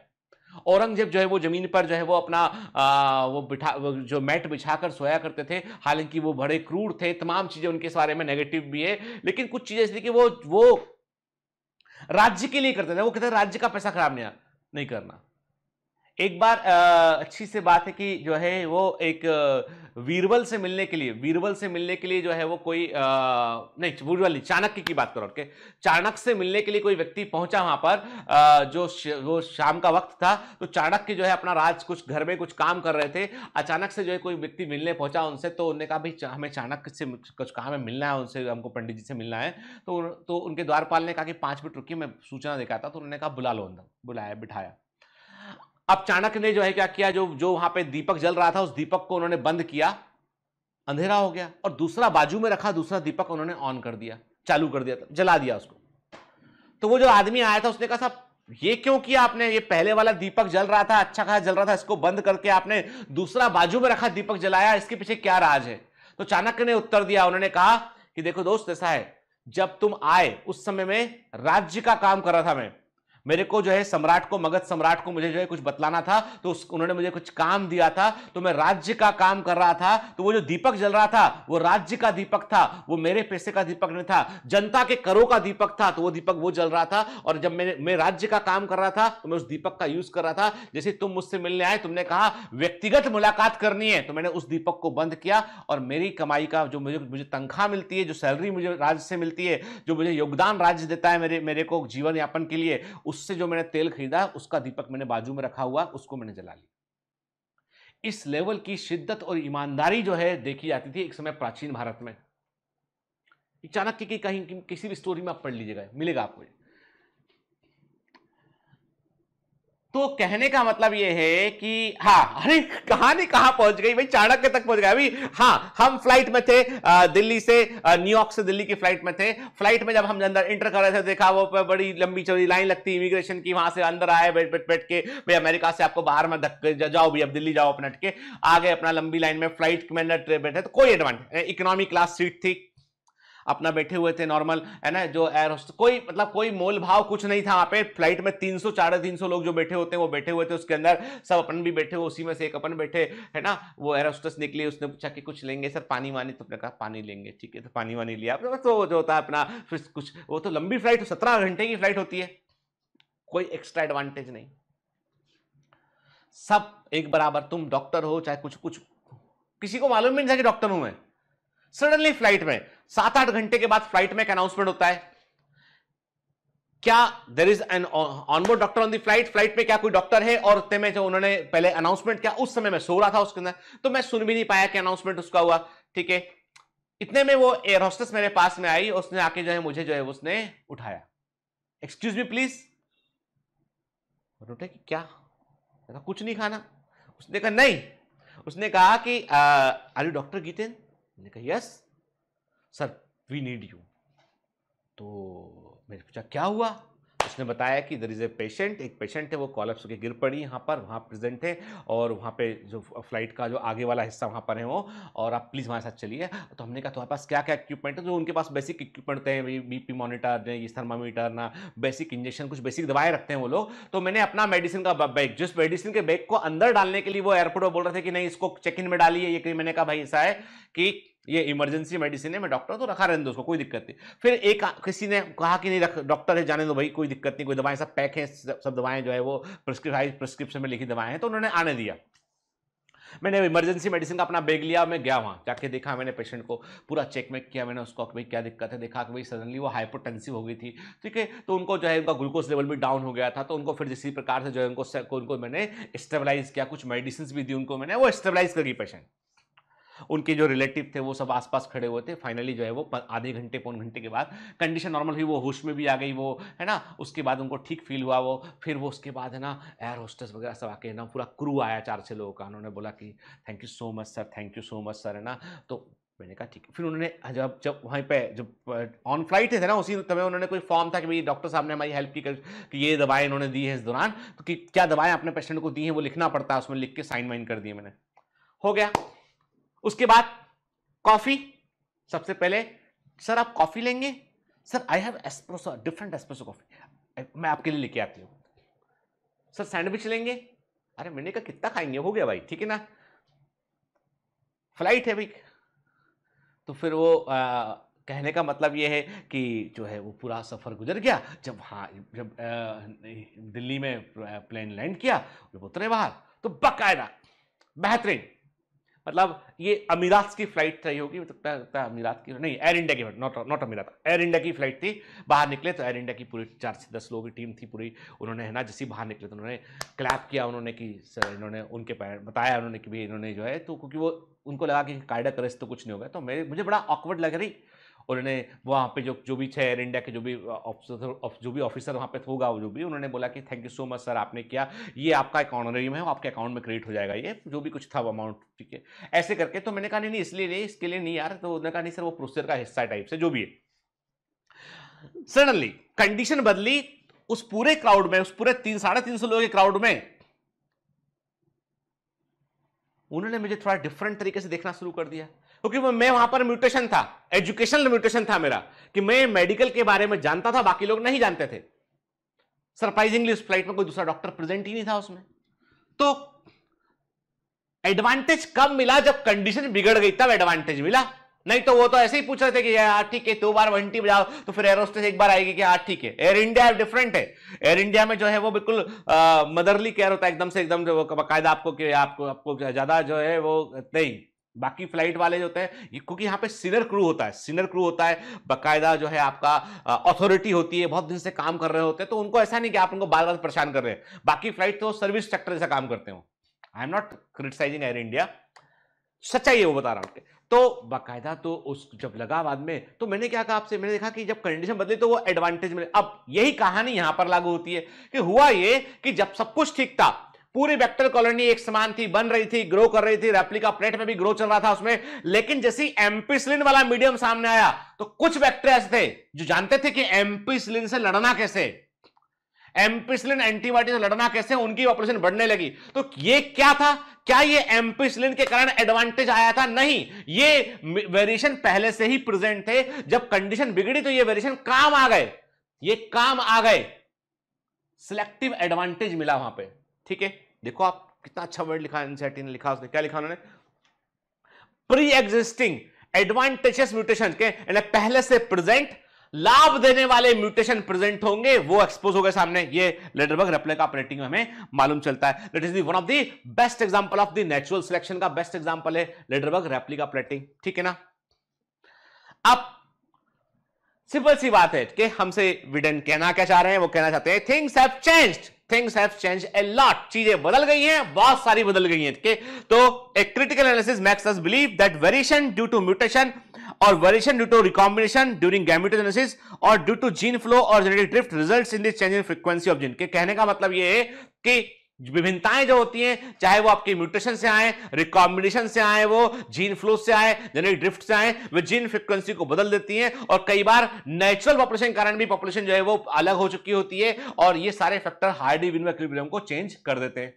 औरंगजेब जो है वो जमीन पर जो है वो अपना आ, वो बिठा वो जो मैट बिछाकर सोया करते थे हालांकि वो बड़े क्रूर थे तमाम चीज़ें उनके बारे में नेगेटिव भी है लेकिन कुछ चीज़ें थी कि वो वो राज्य के लिए करते थे वो कहते राज्य का पैसा खराब नहीं, करना एक बार अच्छी से बात है कि जो है वो एक वीरबल से मिलने के लिए वीरबल से मिलने के लिए जो है वो कोई आ, नहीं वीरबल नहीं चाणक्य की बात करो के चाणक्य से मिलने के लिए कोई व्यक्ति पहुंचा वहां पर आ, जो वो शाम का वक्त था तो चाणक्य जो है अपना राज कुछ घर में कुछ काम कर रहे थे अचानक से जो है कोई व्यक्ति मिलने पहुंचा उनसे तो उन्होंने कहा भाई हमें चाणक्य से कुछ कहा हमें मिलना है उनसे हमको पंडित जी से मिलना है तो, तो उनके द्वारपाल ने कहा कि पाँच मिनट रुकी मैं सूचना था तो उन्होंने कहा बुला लो अंदर बुलाया बिठाया अब चाणक्य ने जो है क्या किया जो जो वहां पे दीपक जल रहा था उस दीपक को उन्होंने बंद किया अंधेरा हो गया और दूसरा बाजू में रखा दूसरा दीपक उन्होंने ऑन कर दिया चालू कर दिया था जला दिया उसको तो वो जो आदमी आया था उसने कहा साहब ये क्यों किया आपने ये पहले वाला दीपक जल रहा था अच्छा खासा जल रहा था इसको बंद करके आपने दूसरा बाजू में रखा दीपक जलाया इसके पीछे क्या राज है तो चाणक्य ने उत्तर दिया उन्होंने कहा कि देखो दोस्त ऐसा है जब तुम आए उस समय में राज्य का काम कर रहा था मैं मेरे को जो है सम्राट को मगध सम्राट को मुझे जो है कुछ बतलाना था तो उस उन्होंने मुझे कुछ काम दिया था तो मैं राज्य का काम कर रहा था तो वो जो दीपक जल रहा था वो राज्य का दीपक था वो मेरे पैसे का दीपक नहीं था जनता के करों का दीपक था तो वो दीपक वो जल रहा था और जब मैंने मैं राज्य का काम कर रहा था तो मैं उस दीपक का यूज कर रहा था जैसे तुम मुझसे मिलने आए तुमने कहा व्यक्तिगत मुलाकात करनी है तो मैंने उस दीपक को बंद किया और मेरी कमाई का जो मुझे मुझे तनख्वाह मिलती है जो सैलरी मुझे राज्य से मिलती है जो मुझे योगदान राज्य देता है मेरे मेरे को जीवन यापन के लिए उस उससे जो मैंने तेल खरीदा है उसका दीपक मैंने बाजू में रखा हुआ उसको मैंने जला लिया इस लेवल की शिद्दत और ईमानदारी जो है देखी जाती थी एक समय प्राचीन भारत में चाणक्य की कहीं किसी भी स्टोरी में आप पढ़ लीजिएगा मिलेगा आपको तो कहने का मतलब यह है कि हाँ अरे कहानी कहां पहुंच गई भाई चाणक्य तक पहुंच गया अभी हाँ हम फ्लाइट में थे दिल्ली से न्यूयॉर्क से दिल्ली की फ्लाइट में थे फ्लाइट में जब हम अंदर इंटर कर रहे थे देखा वो बड़ी लंबी चौड़ी लाइन लगती इमिग्रेशन की वहां से अंदर आए बैठ बैठ बैठ के भाई अमेरिका से आपको बाहर में धक्के जाओ भी अब दिल्ली जाओ अपने के आ गए अपना लंबी लाइन में फ्लाइट में बैठे तो कोई एडवांटेज इकोनॉमी क्लास सीट थी अपना बैठे हुए थे नॉर्मल है ना जो एयर होस्ट कोई मतलब कोई मोल भाव कुछ नहीं था वहाँ पे फ्लाइट में तीन सौ साढ़े तीन सौ लोग जो बैठे होते हैं वो बैठे हुए थे उसके अंदर सब अपन भी बैठे हुए उसी में से एक अपन बैठे है ना वो एयर होस्टेस निकली उसने पूछा कि कुछ लेंगे सर पानी वानी तो अपने कहा पानी लेंगे ठीक है तो पानी वानी लिया तो जो होता है अपना फिर कुछ वो तो लंबी फ्लाइट सत्रह घंटे की फ्लाइट होती है कोई एक्स्ट्रा एडवांटेज नहीं सब एक बराबर तुम डॉक्टर हो चाहे कुछ कुछ किसी को मालूम भी नहीं था कि डॉक्टर हूं मैं सडनली फ्लाइट में सात आठ घंटे के बाद फ्लाइट में एक अनाउंसमेंट होता है क्या there is an onboard doctor on the flight flight में क्या कोई डॉक्टर है और उतने में जो उन्होंने पहले अनाउंसमेंट किया उस समय मैं सो रहा था उसके अंदर तो मैं सुन भी नहीं पाया कि अनाउंसमेंट उसका हुआ ठीक है इतने में वो एयर होस्टेस मेरे पास में आई उसने आके जो है मुझे जो है उसने उठाया एक्सक्यूज मी प्लीज उन्होंने क्या कुछ नहीं खाना उसने कहा नहीं उसने कहा कि आर यू डॉक्टर गीतेंद्र मैंने कहा yes sir we need you तो मैंने पूछा क्या हुआ उसने बताया कि दर इज़ ए पेशेंट एक पेशेंट है वो कॉलप्स के गिर पड़ी यहाँ पर वहाँ प्रेजेंट है और वहाँ पे जो फ्लाइट का जो आगे वाला हिस्सा वहाँ पर है वो और आप प्लीज़ हमारे साथ चलिए तो हमने कहा तुम्हारे पास क्या क्या इक्विपमेंट है जो तो उनके पास बेसिक इक्विपमेंट हैं भाई बी पी मॉनिटर ये थर्मामीटर ना बेसिक इंजेक्शन कुछ बेसिक दवाएँ रखते हैं वो लोग तो मैंने अपना मेडिसिन का बैग जिस मेडिसिन के बैग को अंदर डालने के लिए वो एयरपोर्ट पर बोल रहे थे कि नहीं इसको चेक इन में डालिए ये मैंने कहा भाई ऐसा है कि ये इमरजेंसी मेडिसिन है मैं डॉक्टर तो रखा रहने दो उसको कोई दिक्कत नहीं फिर एक किसी ने कहा कि नहीं रख डॉक्टर है जाने दो भाई कोई दिक्कत नहीं कोई दवाएं सब पैक हैं सब दवाएं जो है वो प्रिस्क्रिप्ट प्रिस्क्रिप्शन में लिखी दवाएं हैं तो उन्होंने आने दिया मैंने इमरजेंसी मेडिसिन का अपना बैग लिया मैं गया वहाँ जाके देखा मैंने पेशेंट को पूरा चेक में किया मैंने उसको भाई क्या दिक्कत है देखा कि भाई सडनली वो हाइपोटेंसिव हो गई थी ठीक है तो उनको जो है उनका ग्लूकोज लेवल भी डाउन हो गया था तो उनको फिर जिस प्रकार से जो है उनको उनको मैंने स्टेबलाइज किया कुछ मेडिसिन भी दी उनको मैंने वो स्टेबलाइज करी पेशेंट उनके जो रिलेटिव थे वो सब आसपास खड़े हुए थे फाइनली जो है वो आधे घंटे पौन घंटे के बाद कंडीशन नॉर्मल हुई वो होश में भी आ गई वो है ना उसके बाद उनको ठीक फील हुआ वो फिर वो उसके बाद है ना एयर होस्टेस वगैरह सब आके ना पूरा क्रू आया चार छः लोगों का उन्होंने बोला कि thank you so much sir thank you so much sir है ना तो मैंने कहा ठीक है फिर उन्होंने जब जब वहीं पे जब ऑन फ्लाइट थे ना उसी समय उन्होंने कोई फॉर्म था कि भाई डॉक्टर साहब ने हमारी हेल्प की कि ये दवाएं उन्होंने दी है इस दौरान तो कि क्या दवाएं अपने पेशेंट को दी हैं वो लिखना पड़ता है उसमें लिख के साइन वाइन कर दिए मैंने हो गया उसके बाद कॉफी सबसे पहले सर आप कॉफी लेंगे sir I have espresso different espresso coffee मैं आपके लिए लेके आती हूँ सर सैंडविच लेंगे अरे मैंने कहा कितना खाएंगे हो गया भाई ठीक है ना फ्लाइट है भाई तो फिर वो आ, कहने का मतलब ये है कि जो है वो पूरा सफ़र गुजर गया जब हाँ जब आ, दिल्ली में प्लेन लैंड किया जब उतरे बाहर तो बकायदा बेहतरीन मतलब ये अमीरात की फ्लाइट रही होगी तो मतलब है अमीरात की नहीं एयर इंडिया की not not Emirates Air India की फ्लाइट थी बाहर निकले तो एयर इंडिया की पूरी चार से दस लोगों की टीम थी पूरी उन्होंने है ना जैसे बाहर निकले तो उन्होंने क्लैप किया उन्होंने कि सर इन्होंने उनके पैर बताया उन्होंने कि भाई इन्होंने जो है तो क्योंकि वो उनको लगा कि कायदा अरेस्ट तो कुछ नहीं होगा तो मेरे मुझे बड़ा ऑकवर्ड लग रही उन्होंने वहाँ पे जो जो भी थे एयर इंडिया के जो भी ऑफिसर जो भी ऑफिसर वहाँ पे होगा वो जो भी उन्होंने बोला कि thank you so much sir आपने किया ये आपका अकाउंटरियम है आपके अकाउंट में क्रेडिट हो जाएगा ये जो भी कुछ था वो अमाउंट ठीक है ऐसे करके तो मैंने कहा नहीं नहीं इसलिए नहीं इसके लिए नहीं यार तो उन्होंने कहा नहीं सर वो प्रोसीजर का हिस्सा टाइप से जो भी है सडनली कंडीशन बदली उस पूरे क्राउड में उस पूरे तीन साढ़े तीन सौ लोगों के क्राउड में उन्होंने मुझे थोड़ा डिफरेंट तरीके से देखना शुरू कर दिया क्योंकि तो मैं वहां पर म्यूटेशन था एजुकेशनल म्यूटेशन था मेरा कि मैं मेडिकल के बारे में जानता था बाकी लोग नहीं जानते थे सरप्राइजिंगली उस फ्लाइट में कोई दूसरा डॉक्टर प्रेजेंट ही नहीं था उसमें तो एडवांटेज कब मिला जब कंडीशन बिगड़ गई तब एडवांटेज मिला नहीं तो वो तो ऐसे ही पूछ रहे थे कि यार ठीक है दो बार वंटी बजाओ तो फिर एरोस्टेस एक बार आएगी कि यार हाँ, ठीक है एयर इंडिया डिफरेंट है एयर इंडिया में जो है वो बिल्कुल मदरली केयर होता है एकदम से एकदम जो बाकायदा आपको कि आपको आपको ज्यादा जो है वो नहीं बाकी फ्लाइट वाले जो होते हैं ये क्योंकि यहाँ पे सीनियर क्रू होता है सीनियर क्रू होता है बकायदा जो है आपका अथॉरिटी होती है बहुत दिन से काम कर रहे होते हैं तो उनको ऐसा नहीं कि आप उनको बार बार परेशान कर रहे हैं बाकी फ्लाइट तो सर्विस सेक्टर से काम करते हो I am not criticising Air India सच्चाई है वो बता रहा हूँ तो बाकायदा तो उस जब लगा बाद में तो मैंने क्या कहा आपसे मैंने देखा कि जब कंडीशन बदली तो वो एडवांटेज मिले अब यही कहानी यहां पर लागू होती है कि हुआ ये कि जब सब कुछ ठीक था पूरी वेक्टर कॉलोनी एक समान थी बन रही थी ग्रो कर रही थी रेप्लिका प्लेट में भी ग्रो चल रहा था उसमें लेकिन जैसे एम्पिसलिन वाला मीडियम सामने आया तो कुछ वेक्टर ऐसे थे जो जानते थे कि एम्पिसलिन से लड़ना कैसे एम्पिसलिन एंटीबायोटिक से लड़ना कैसे उनकी पॉपुलेशन बढ़ने लगी तो ये क्या था क्या ये एम्पिसलिन के कारण एडवांटेज आया था नहीं ये वेरिएशन पहले से ही प्रेजेंट थे जब कंडीशन बिगड़ी तो ये वेरिएशन काम आ गए ये काम आ गए सिलेक्टिव एडवांटेज मिला वहां पे ठीक है देखो आप कितना अच्छा वर्ड लिखा एनसीआरटी e ने लिखा उसने क्या लिखा उन्होंने प्री एग्जिस्टिंग एडवांटेजेस म्यूटेशन के पहले से प्रेजेंट लाभ देने वाले म्यूटेशन प्रेजेंट होंगे वो एक्सपोज हो गए सामने ये लेटरबर्ग रेप्ले का ऑपरेटिंग हमें मालूम चलता है that is the one of the best example of the natural selection का बेस्ट एग्जांपल है लेटरबर्ग रेप्ली का ऑपरेटिंग ठीक है ना अब सिंपल सी बात है कि हमसे विडन कहना क्या चाह रहे हैं वो कहना चाहते हैं things have changed things have change a lot चीजें बदल गई हैं बहुत सारी बदल गई हैं ठीक है तो a critical analysis makes us believe that variation due to mutation और variation due to recombination during gametogenesis और ड्यू टू जीन फ्लो और genetic drift results in this change in frequency of gene के कहने का मतलब ये है कि विभिन्नताएं जो होती हैं चाहे वो आपके म्यूटेशन से आए रिकॉम्बिनेशन से आए वो जीन फ्लो से आए जेनेटिक ड्रिफ्ट से आए वे जीन फ्रिक्वेंसी को बदल देती हैं और कई बार नेचुरल पॉपुलेशन के कारण भी पॉपुलेशन जो है वो अलग हो चुकी होती है और ये सारे फैक्टर हार्डी विनवे इक्विलिब्रियम को चेंज कर देते हैं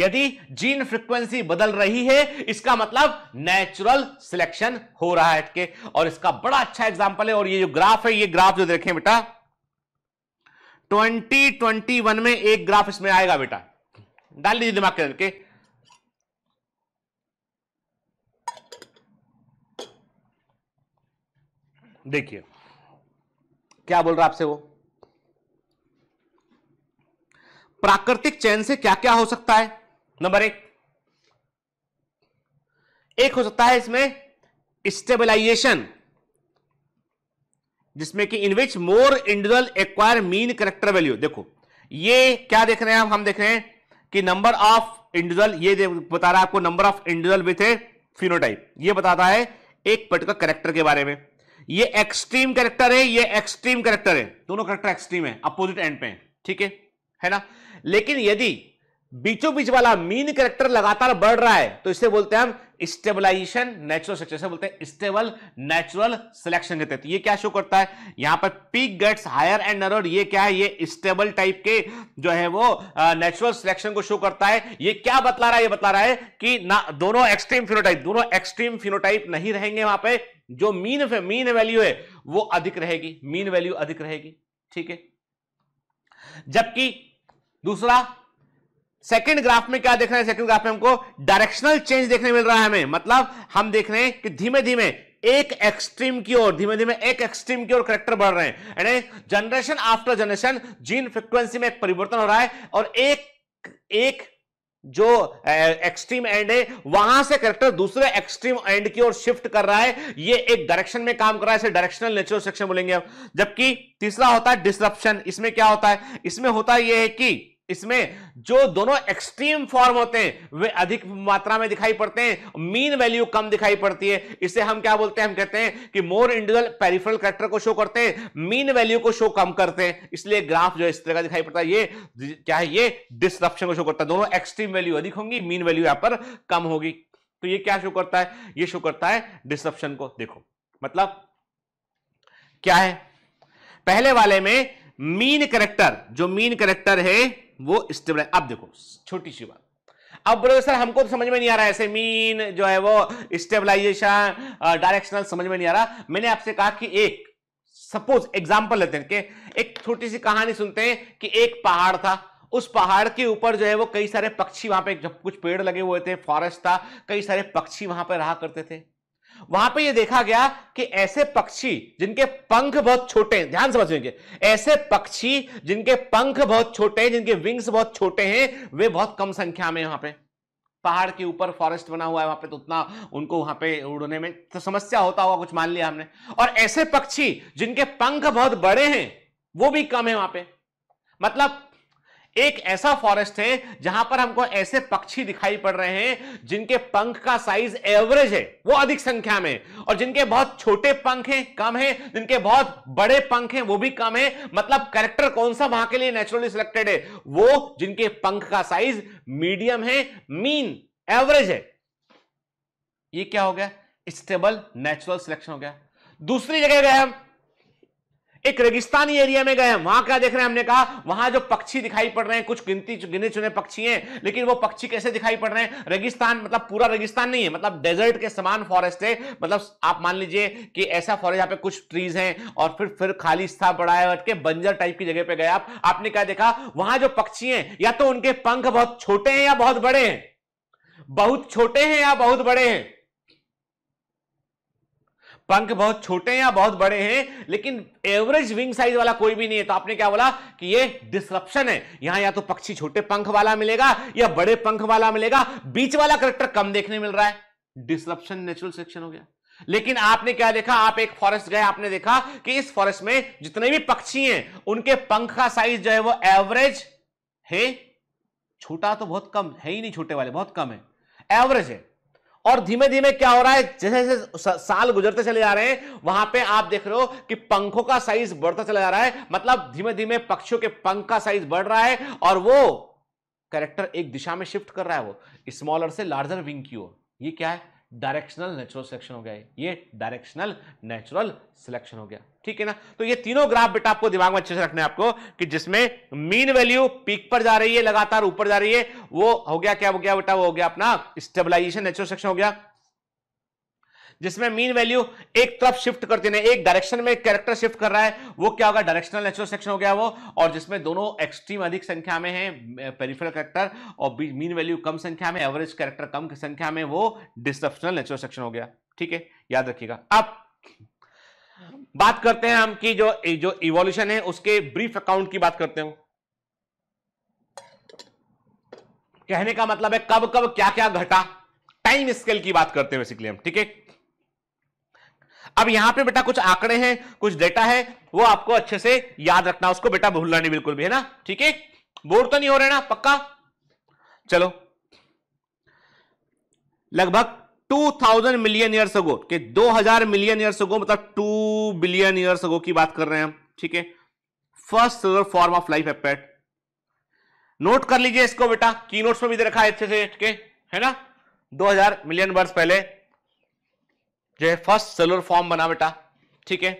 यदि जीन फ्रीक्वेंसी बदल रही है इसका मतलब नेचुरल सिलेक्शन हो रहा है के और इसका बड़ा अच्छा एग्जांपल है और ये जो ग्राफ है ये ग्राफ जो देखें बेटा 2021 में एक ग्राफ इसमें आएगा बेटा डाल लीजिए दिमाग के अंदर के देखिए क्या बोल रहा आपसे वो प्राकृतिक चयन से क्या क्या हो सकता है नंबर एक एक हो सकता है इसमें स्टेबलाइजेशन जिसमें कि in which more individual acquire mean character value देखो ये क्या देख रहे हैं हम देख रहे हैं कि नंबर ऑफ इंडिविजुअल ये बता रहा है आपको number of individual with a phenotype ये बताता है एक पर्टिकुलर करेक्टर के बारे में ये एक्सट्रीम करेक्टर है ये एक्सट्रीम करेक्टर है दोनों करेक्टर एक्सट्रीम है अपोजिट एंड पे ठीक है है ना लेकिन यदि बीचों बीच वाला मीन करेक्टर लगातार बढ़ रहा है तो इसे बोलते हैं हम स्टेबलाइजेशन नेचुरल सिलेक्शन बोलते हैं स्टेबल नेचुरल सिलेक्शन के तहत ये क्या शो करता है यहां पर peak gets higher and narrower ये क्या है ये स्टेबल टाइप के जो है वो नेचुरल सिलेक्शन को शो करता है ये क्या बतला रहा है ये बता रहा है कि ना दोनों एक्सट्रीम फिनोटाइप दोनों एक्सट्रीम फिनोटाइप नहीं रहेंगे वहां पर जो मीन मीन वैल्यू है वो अधिक रहेगी मीन वैल्यू अधिक रहेगी ठीक है जबकि दूसरा सेकेंड ग्राफ में क्या देख रहे हैं सेकंड ग्राफ में हमको डायरेक्शनल चेंज देखने मिल रहा है हमें मतलब हम देख रहे हैं कि धीमे धीमे एक एक्सट्रीम की ओर धीमे धीमे एक एक्सट्रीम की ओर करेक्टर बढ़ रहे हैं generation after generation gene frequency में एक परिवर्तन हो रहा है और एक एक जो एक्सट्रीम एंड है वहां से करेक्टर दूसरे एक्सट्रीम एंड की ओर शिफ्ट कर रहा है ये एक डायरेक्शन में काम कर रहा है इसे डायरेक्शनल नेचुरल सेक्शन बोलेंगे हम जबकि तीसरा होता है डिसरप्शन इसमें क्या होता है इसमें होता यह है कि इसमें जो दोनों एक्सट्रीम फॉर्म होते हैं वे अधिक मात्रा में दिखाई पड़ते हैं मीन वैल्यू कम दिखाई पड़ती है इसे हम क्या बोलते हैं हम कहते हैं कि मोर इंडिविजुअल पेरिफेरल करेक्टर को शो करते हैं मीन वैल्यू को शो कम करते हैं इसलिए ग्राफ जो इस तरह का दिखाई पड़ता है ये क्या है ये डिस्ट्रप्शन को शो करता है दोनों एक्सट्रीम वैल्यू अधिक होंगी मीन वैल्यू यहां पर कम होगी तो ये क्या शो करता है ये शो करता है डिस्ट्रप्शन को देखो मतलब क्या है पहले वाले में मीन करेक्टर जो मीन करेक्टर है वो स्टेबल अब देखो छोटी सी बात अब बोले सर हमको तो समझ में नहीं आ रहा ऐसे मीन जो है वो स्टेबलाइजेशन डायरेक्शनल समझ में नहीं आ रहा मैंने आपसे कहा कि एक सपोज एग्जाम्पल लेते हैं कि एक छोटी सी कहानी सुनते हैं कि एक पहाड़ था उस पहाड़ के ऊपर जो है वो कई सारे पक्षी वहां पे जब कुछ पेड़ लगे हुए थे फॉरेस्ट था कई सारे पक्षी वहां पर रहा करते थे वहां पे ये देखा गया कि ऐसे पक्षी जिनके पंख बहुत छोटे हैं ध्यान समझेंगे ऐसे पक्षी जिनके पंख बहुत छोटे हैं जिनके विंग्स बहुत छोटे हैं वे बहुत कम संख्या में यहां पे पहाड़ के ऊपर फॉरेस्ट बना हुआ है वहां पे तो उतना उनको वहां पे उड़ने में तो समस्या होता हुआ कुछ मान लिया हमने और ऐसे पक्षी जिनके पंख बहुत बड़े हैं वो भी कम है वहां पे मतलब एक ऐसा फॉरेस्ट है जहां पर हमको ऐसे पक्षी दिखाई पड़ रहे हैं जिनके पंख का साइज एवरेज है वो अधिक संख्या में और जिनके बहुत छोटे पंख हैं कम है जिनके बहुत बड़े पंख हैं वो भी कम है मतलब करेक्टर कौन सा वहां के लिए नेचुरली सिलेक्टेड है वो जिनके पंख का साइज मीडियम है मीन एवरेज है ये क्या हो गया स्टेबल नेचुरल सिलेक्शन हो गया दूसरी जगह गए हम एक रेगिस्तानी एरिया में गए वहां क्या देख रहे हैं हमने कहा वहां जो पक्षी दिखाई पड़ रहे हैं कुछ गिनती गिने चुने पक्षी हैं लेकिन वो पक्षी कैसे दिखाई पड़ रहे हैं रेगिस्तान मतलब पूरा रेगिस्तान नहीं है मतलब डेजर्ट के समान फॉरेस्ट है मतलब आप मान लीजिए कि ऐसा फॉरेस्ट यहाँ पे कुछ ट्रीज हैं और फिर फिर खाली स्था पड़ा है के बंजर टाइप की जगह पे गए आप आपने क्या देखा वहां जो पक्षी हैं या तो उनके पंख बहुत छोटे हैं या बहुत बड़े हैं बहुत छोटे हैं या बहुत बड़े हैं पंख बहुत छोटे या बहुत बड़े हैं लेकिन एवरेज विंग साइज वाला कोई भी नहीं है तो आपने क्या बोला कि ये डिसरप्शन है यहां या तो पक्षी छोटे पंख वाला मिलेगा या बड़े पंख वाला मिलेगा बीच वाला करेक्टर कम देखने मिल रहा है डिसरप्शन नेचुरल सेक्शन हो गया लेकिन आपने क्या देखा आप एक फॉरेस्ट गए आपने देखा कि इस फॉरेस्ट में जितने भी पक्षी हैं उनके पंख का साइज जो है वो एवरेज है छोटा तो बहुत कम है ही नहीं छोटे वाले बहुत कम है एवरेज है और धीमे धीमे क्या हो रहा है जैसे जैसे साल गुजरते चले जा रहे हैं वहां पे आप देख रहे हो कि पंखों का साइज बढ़ता चला जा रहा है मतलब धीमे धीमे पक्षियों के पंख का साइज बढ़ रहा है और वो करेक्टर एक दिशा में शिफ्ट कर रहा है वो स्मॉलर से लार्जर विंग की ओर ये क्या है डायरेक्शनल नेचुरल सिलेक्शन हो गया ये डायरेक्शनल नेचुरल सिलेक्शन हो गया ठीक है ना तो ये तीनों ग्राफ बेटा आपको दिमाग में अच्छे से रखना है आपको कि जिसमें मीन वैल्यू पीक पर जा रही है लगातार ऊपर जा रही है वो हो गया क्या हो गया बेटा वो हो गया अपना स्टेबलाइजेशन नेचुरल सिलेक्शन हो गया जिसमें मीन वैल्यू एक तरफ शिफ्ट करती नहीं एक डायरेक्शन में कैरेक्टर शिफ्ट कर रहा है वो क्या होगा डायरेक्शनल नेचुरल सेक्शन हो गया वो और जिसमें दोनों एक्सट्रीम अधिक संख्या में है पेरिफेरल कैरेक्टर और मीन वैल्यू कम संख्या में एवरेज कैरेक्टर कम संख्या में वो डिस्ट्रप्शनल नेचुरल सेक्शन हो गया ठीक है याद रखिएगा अब बात करते हैं हम कि जो जो इवोल्यूशन है उसके ब्रीफ अकाउंट की बात करते हैं कहने का मतलब है कब कब क्या क्या घटा टाइम स्केल की बात करते हैं बेसिकली हम ठीक है अब यहां पे बेटा कुछ आंकड़े हैं कुछ डेटा है वो आपको अच्छे से याद रखना उसको बेटा भूलना नहीं बिल्कुल भी है ना ठीक है बोर तो नहीं हो रहे ना पक्का चलो लगभग 2000 मिलियन ईयर्स अगो के 2000 मिलियन ईयर्स अगो मतलब 2 बिलियन ईयर्स अगो की बात कर रहे हैं हम ठीक है first cellular form of life appeared note कर लीजिए इसको बेटा की नोट्स में भी दे रखा है अच्छे से ठीक है ना 2000 मिलियन वर्ष पहले जो है फर्स्ट सेलर फॉर्म बना बेटा ठीक है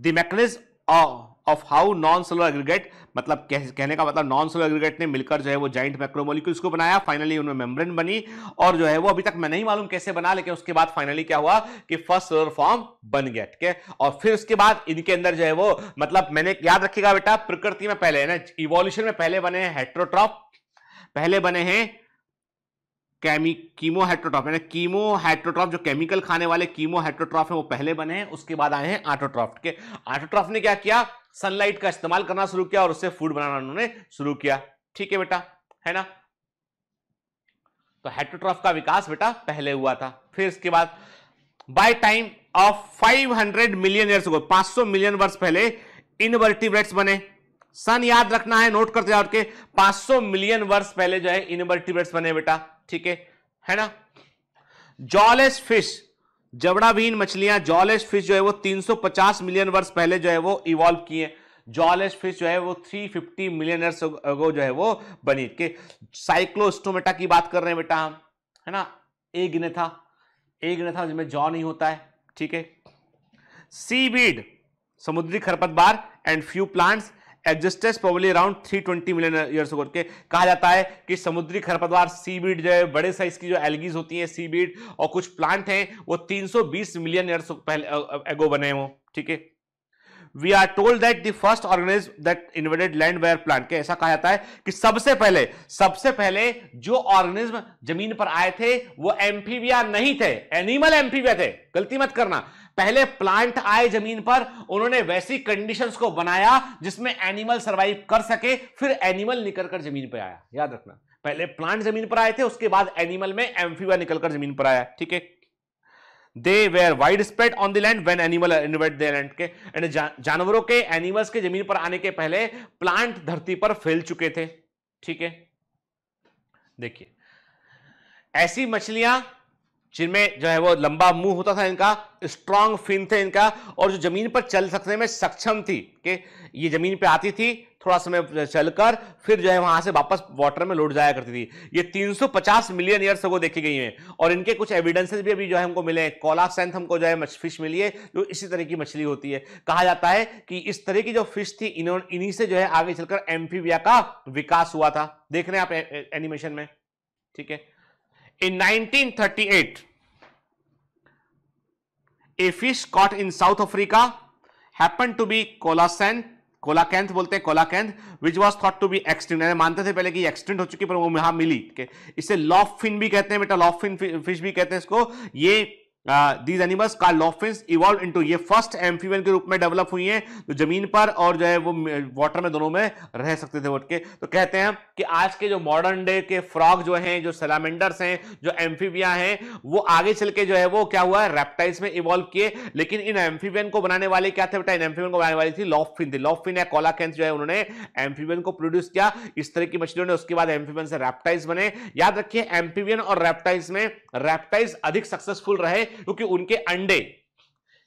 the mechanism of how non cellular aggregate मतलब कहने का मतलब नॉन सेलर एग्रीगेट ने मिलकर जो है वो जॉइंट मैक्रोमोलिक्यूल्स को बनाया फाइनली उनमें मेम्ब्रेन बनी और जो है वो अभी तक मैं नहीं मालूम कैसे बना लेकिन उसके बाद फाइनली क्या हुआ कि फर्स्ट सेलर फॉर्म बन गया ठीक है और फिर उसके बाद इनके अंदर जो है वो मतलब मैंने याद रखेगा बेटा प्रकृति में पहले इवोल्यूशन में पहले बने हैं हेट्रोट्रॉप पहले बने हैं कैमी कीमोहेट्रोट्रॉफ यानी कीमोहेट्रोट्रॉफ जो केमिकल खाने वाले कीमोहेट्रोट्रॉफ है वो पहले बने हैं उसके बाद आए हैं आटोट्रॉफ के आटोट्रॉफ ने क्या किया सनलाइट का इस्तेमाल करना शुरू किया और उससे फूड बनाना उन्होंने शुरू किया ठीक है बेटा है ना तो हेट्रोट्रॉफ का विकास बेटा पहले हुआ था फिर इसके बाद by time of 500 million years पांच 500 मिलियन वर्ष पहले इनवर्टिब्रेट्स बने सन याद रखना है नोट करते जाओ के 500 मिलियन वर्ष पहले जो है इनवर्टिब्रेट्स बने बेटा ठीक है है ना जॉलेस फिश जबड़ाभीन मछलियां जॉलेस फिश जो है वो 350 मिलियन वर्ष पहले जो है वो इवॉल्व किए जॉलेस फिश जो है वो 350 मिलियन वर्ष अगो जो है वो बनी के साइक्लोस्टोमेटा की बात कर रहे हैं बेटा हम है ना एक ने था एग था जिसमें जॉ नहीं होता है ठीक है सी बीड समुद्री खरपतवार and few plants existence probably around 320 million years ago के कहा जाता है कि समुद्री खरपतवार सीबीड जो है बड़े साइज की जो एलगीज होती हैं सीबीड और कुछ प्लांट हैं वो 320 मिलियन ईयर्स पहले एगो बने हो ठीक है we are told that the first organisms that invaded land were plant के ऐसा कहा जाता है कि सबसे पहले सबसे पहले जो ऑर्गेनिज्म जमीन पर आए थे वो एम्फीबिया नहीं थे एनिमल एम्फीबिया थे गलती मत करना पहले प्लांट आए जमीन पर उन्होंने वैसी कंडीशंस को बनाया जिसमें एनिमल सरवाइव कर सके फिर एनिमल निकल कर जमीन पर आया याद रखना पहले प्लांट जमीन पर आए थे उसके बाद एनिमल में एम्फीवा निकलकर जमीन पर आया ठीक है they were widespread on the land when animal invaded the land के एंड जानवरों के एनिमल्स के जमीन पर आने के पहले प्लांट धरती पर फैल चुके थे ठीक है देखिए ऐसी मछलियां जिनमें जो है वो लंबा मुंह होता था इनका स्ट्रांग फिन थे इनका और जो जमीन पर चल सकने में सक्षम थी कि ये जमीन पर आती थी थोड़ा समय चलकर फिर जो है वहां से वापस वाटर में लौट जाया करती थी ये 350 मिलियन ईयर्स को देखी गई हैं और इनके कुछ एविडेंसेस भी अभी जो है हमको मिले हैं सेंथ हमको जो है फिश मिली है जो इसी तरह की मछली होती है कहा जाता है कि इस तरह की जो फिश थी इन्होंने इन्हीं से जो है आगे चलकर एम्फीबिया का विकास हुआ था देख रहे हैं आप एनिमेशन में ठीक है in nineteen a fish caught in South Africa happen to be coelacanth coelacanth बोलते हैं coelacanth which was thought to be extinct मानते थे पहले कि एक्सटेंट हो चुकी पर वो यहां मिली इसे लॉफ फिन भी कहते हैं बेटा लॉफ फिन फिश भी कहते हैं इसको ये these animals called lobefins evolve into ये फर्स्ट एम्फीवियन के रूप में डेवलप हुई हैं जो जमीन पर और जो है वो वाटर में दोनों में रह सकते थे उठ के तो कहते हैं कि आज के जो मॉडर्न डे के फ्रॉग जो हैं जो सेलामेंडर्स हैं जो एम्फीविया हैं वो आगे चल के जो है वो क्या हुआ है रेप्टाइल्स में इवॉल्व किए लेकिन इन एम्फीवियन को बनाने वाले क्या थे बेटा इन एम्फीवियन को बनाने वाली थी लॉफिन थी लॉफिन या कॉलाकेंस जो है उन्होंने एम्फीवियन को प्रोड्यूस किया इस तरह की मछलियों ने उसके बाद एम्फीवियन से रेप्टाइल्स बने याद रखिए एम्फीवियन और रेप्टाइल्स में रेप्टाइल्स अधिक सक्सेसफुल रहे क्योंकि उनके अंडे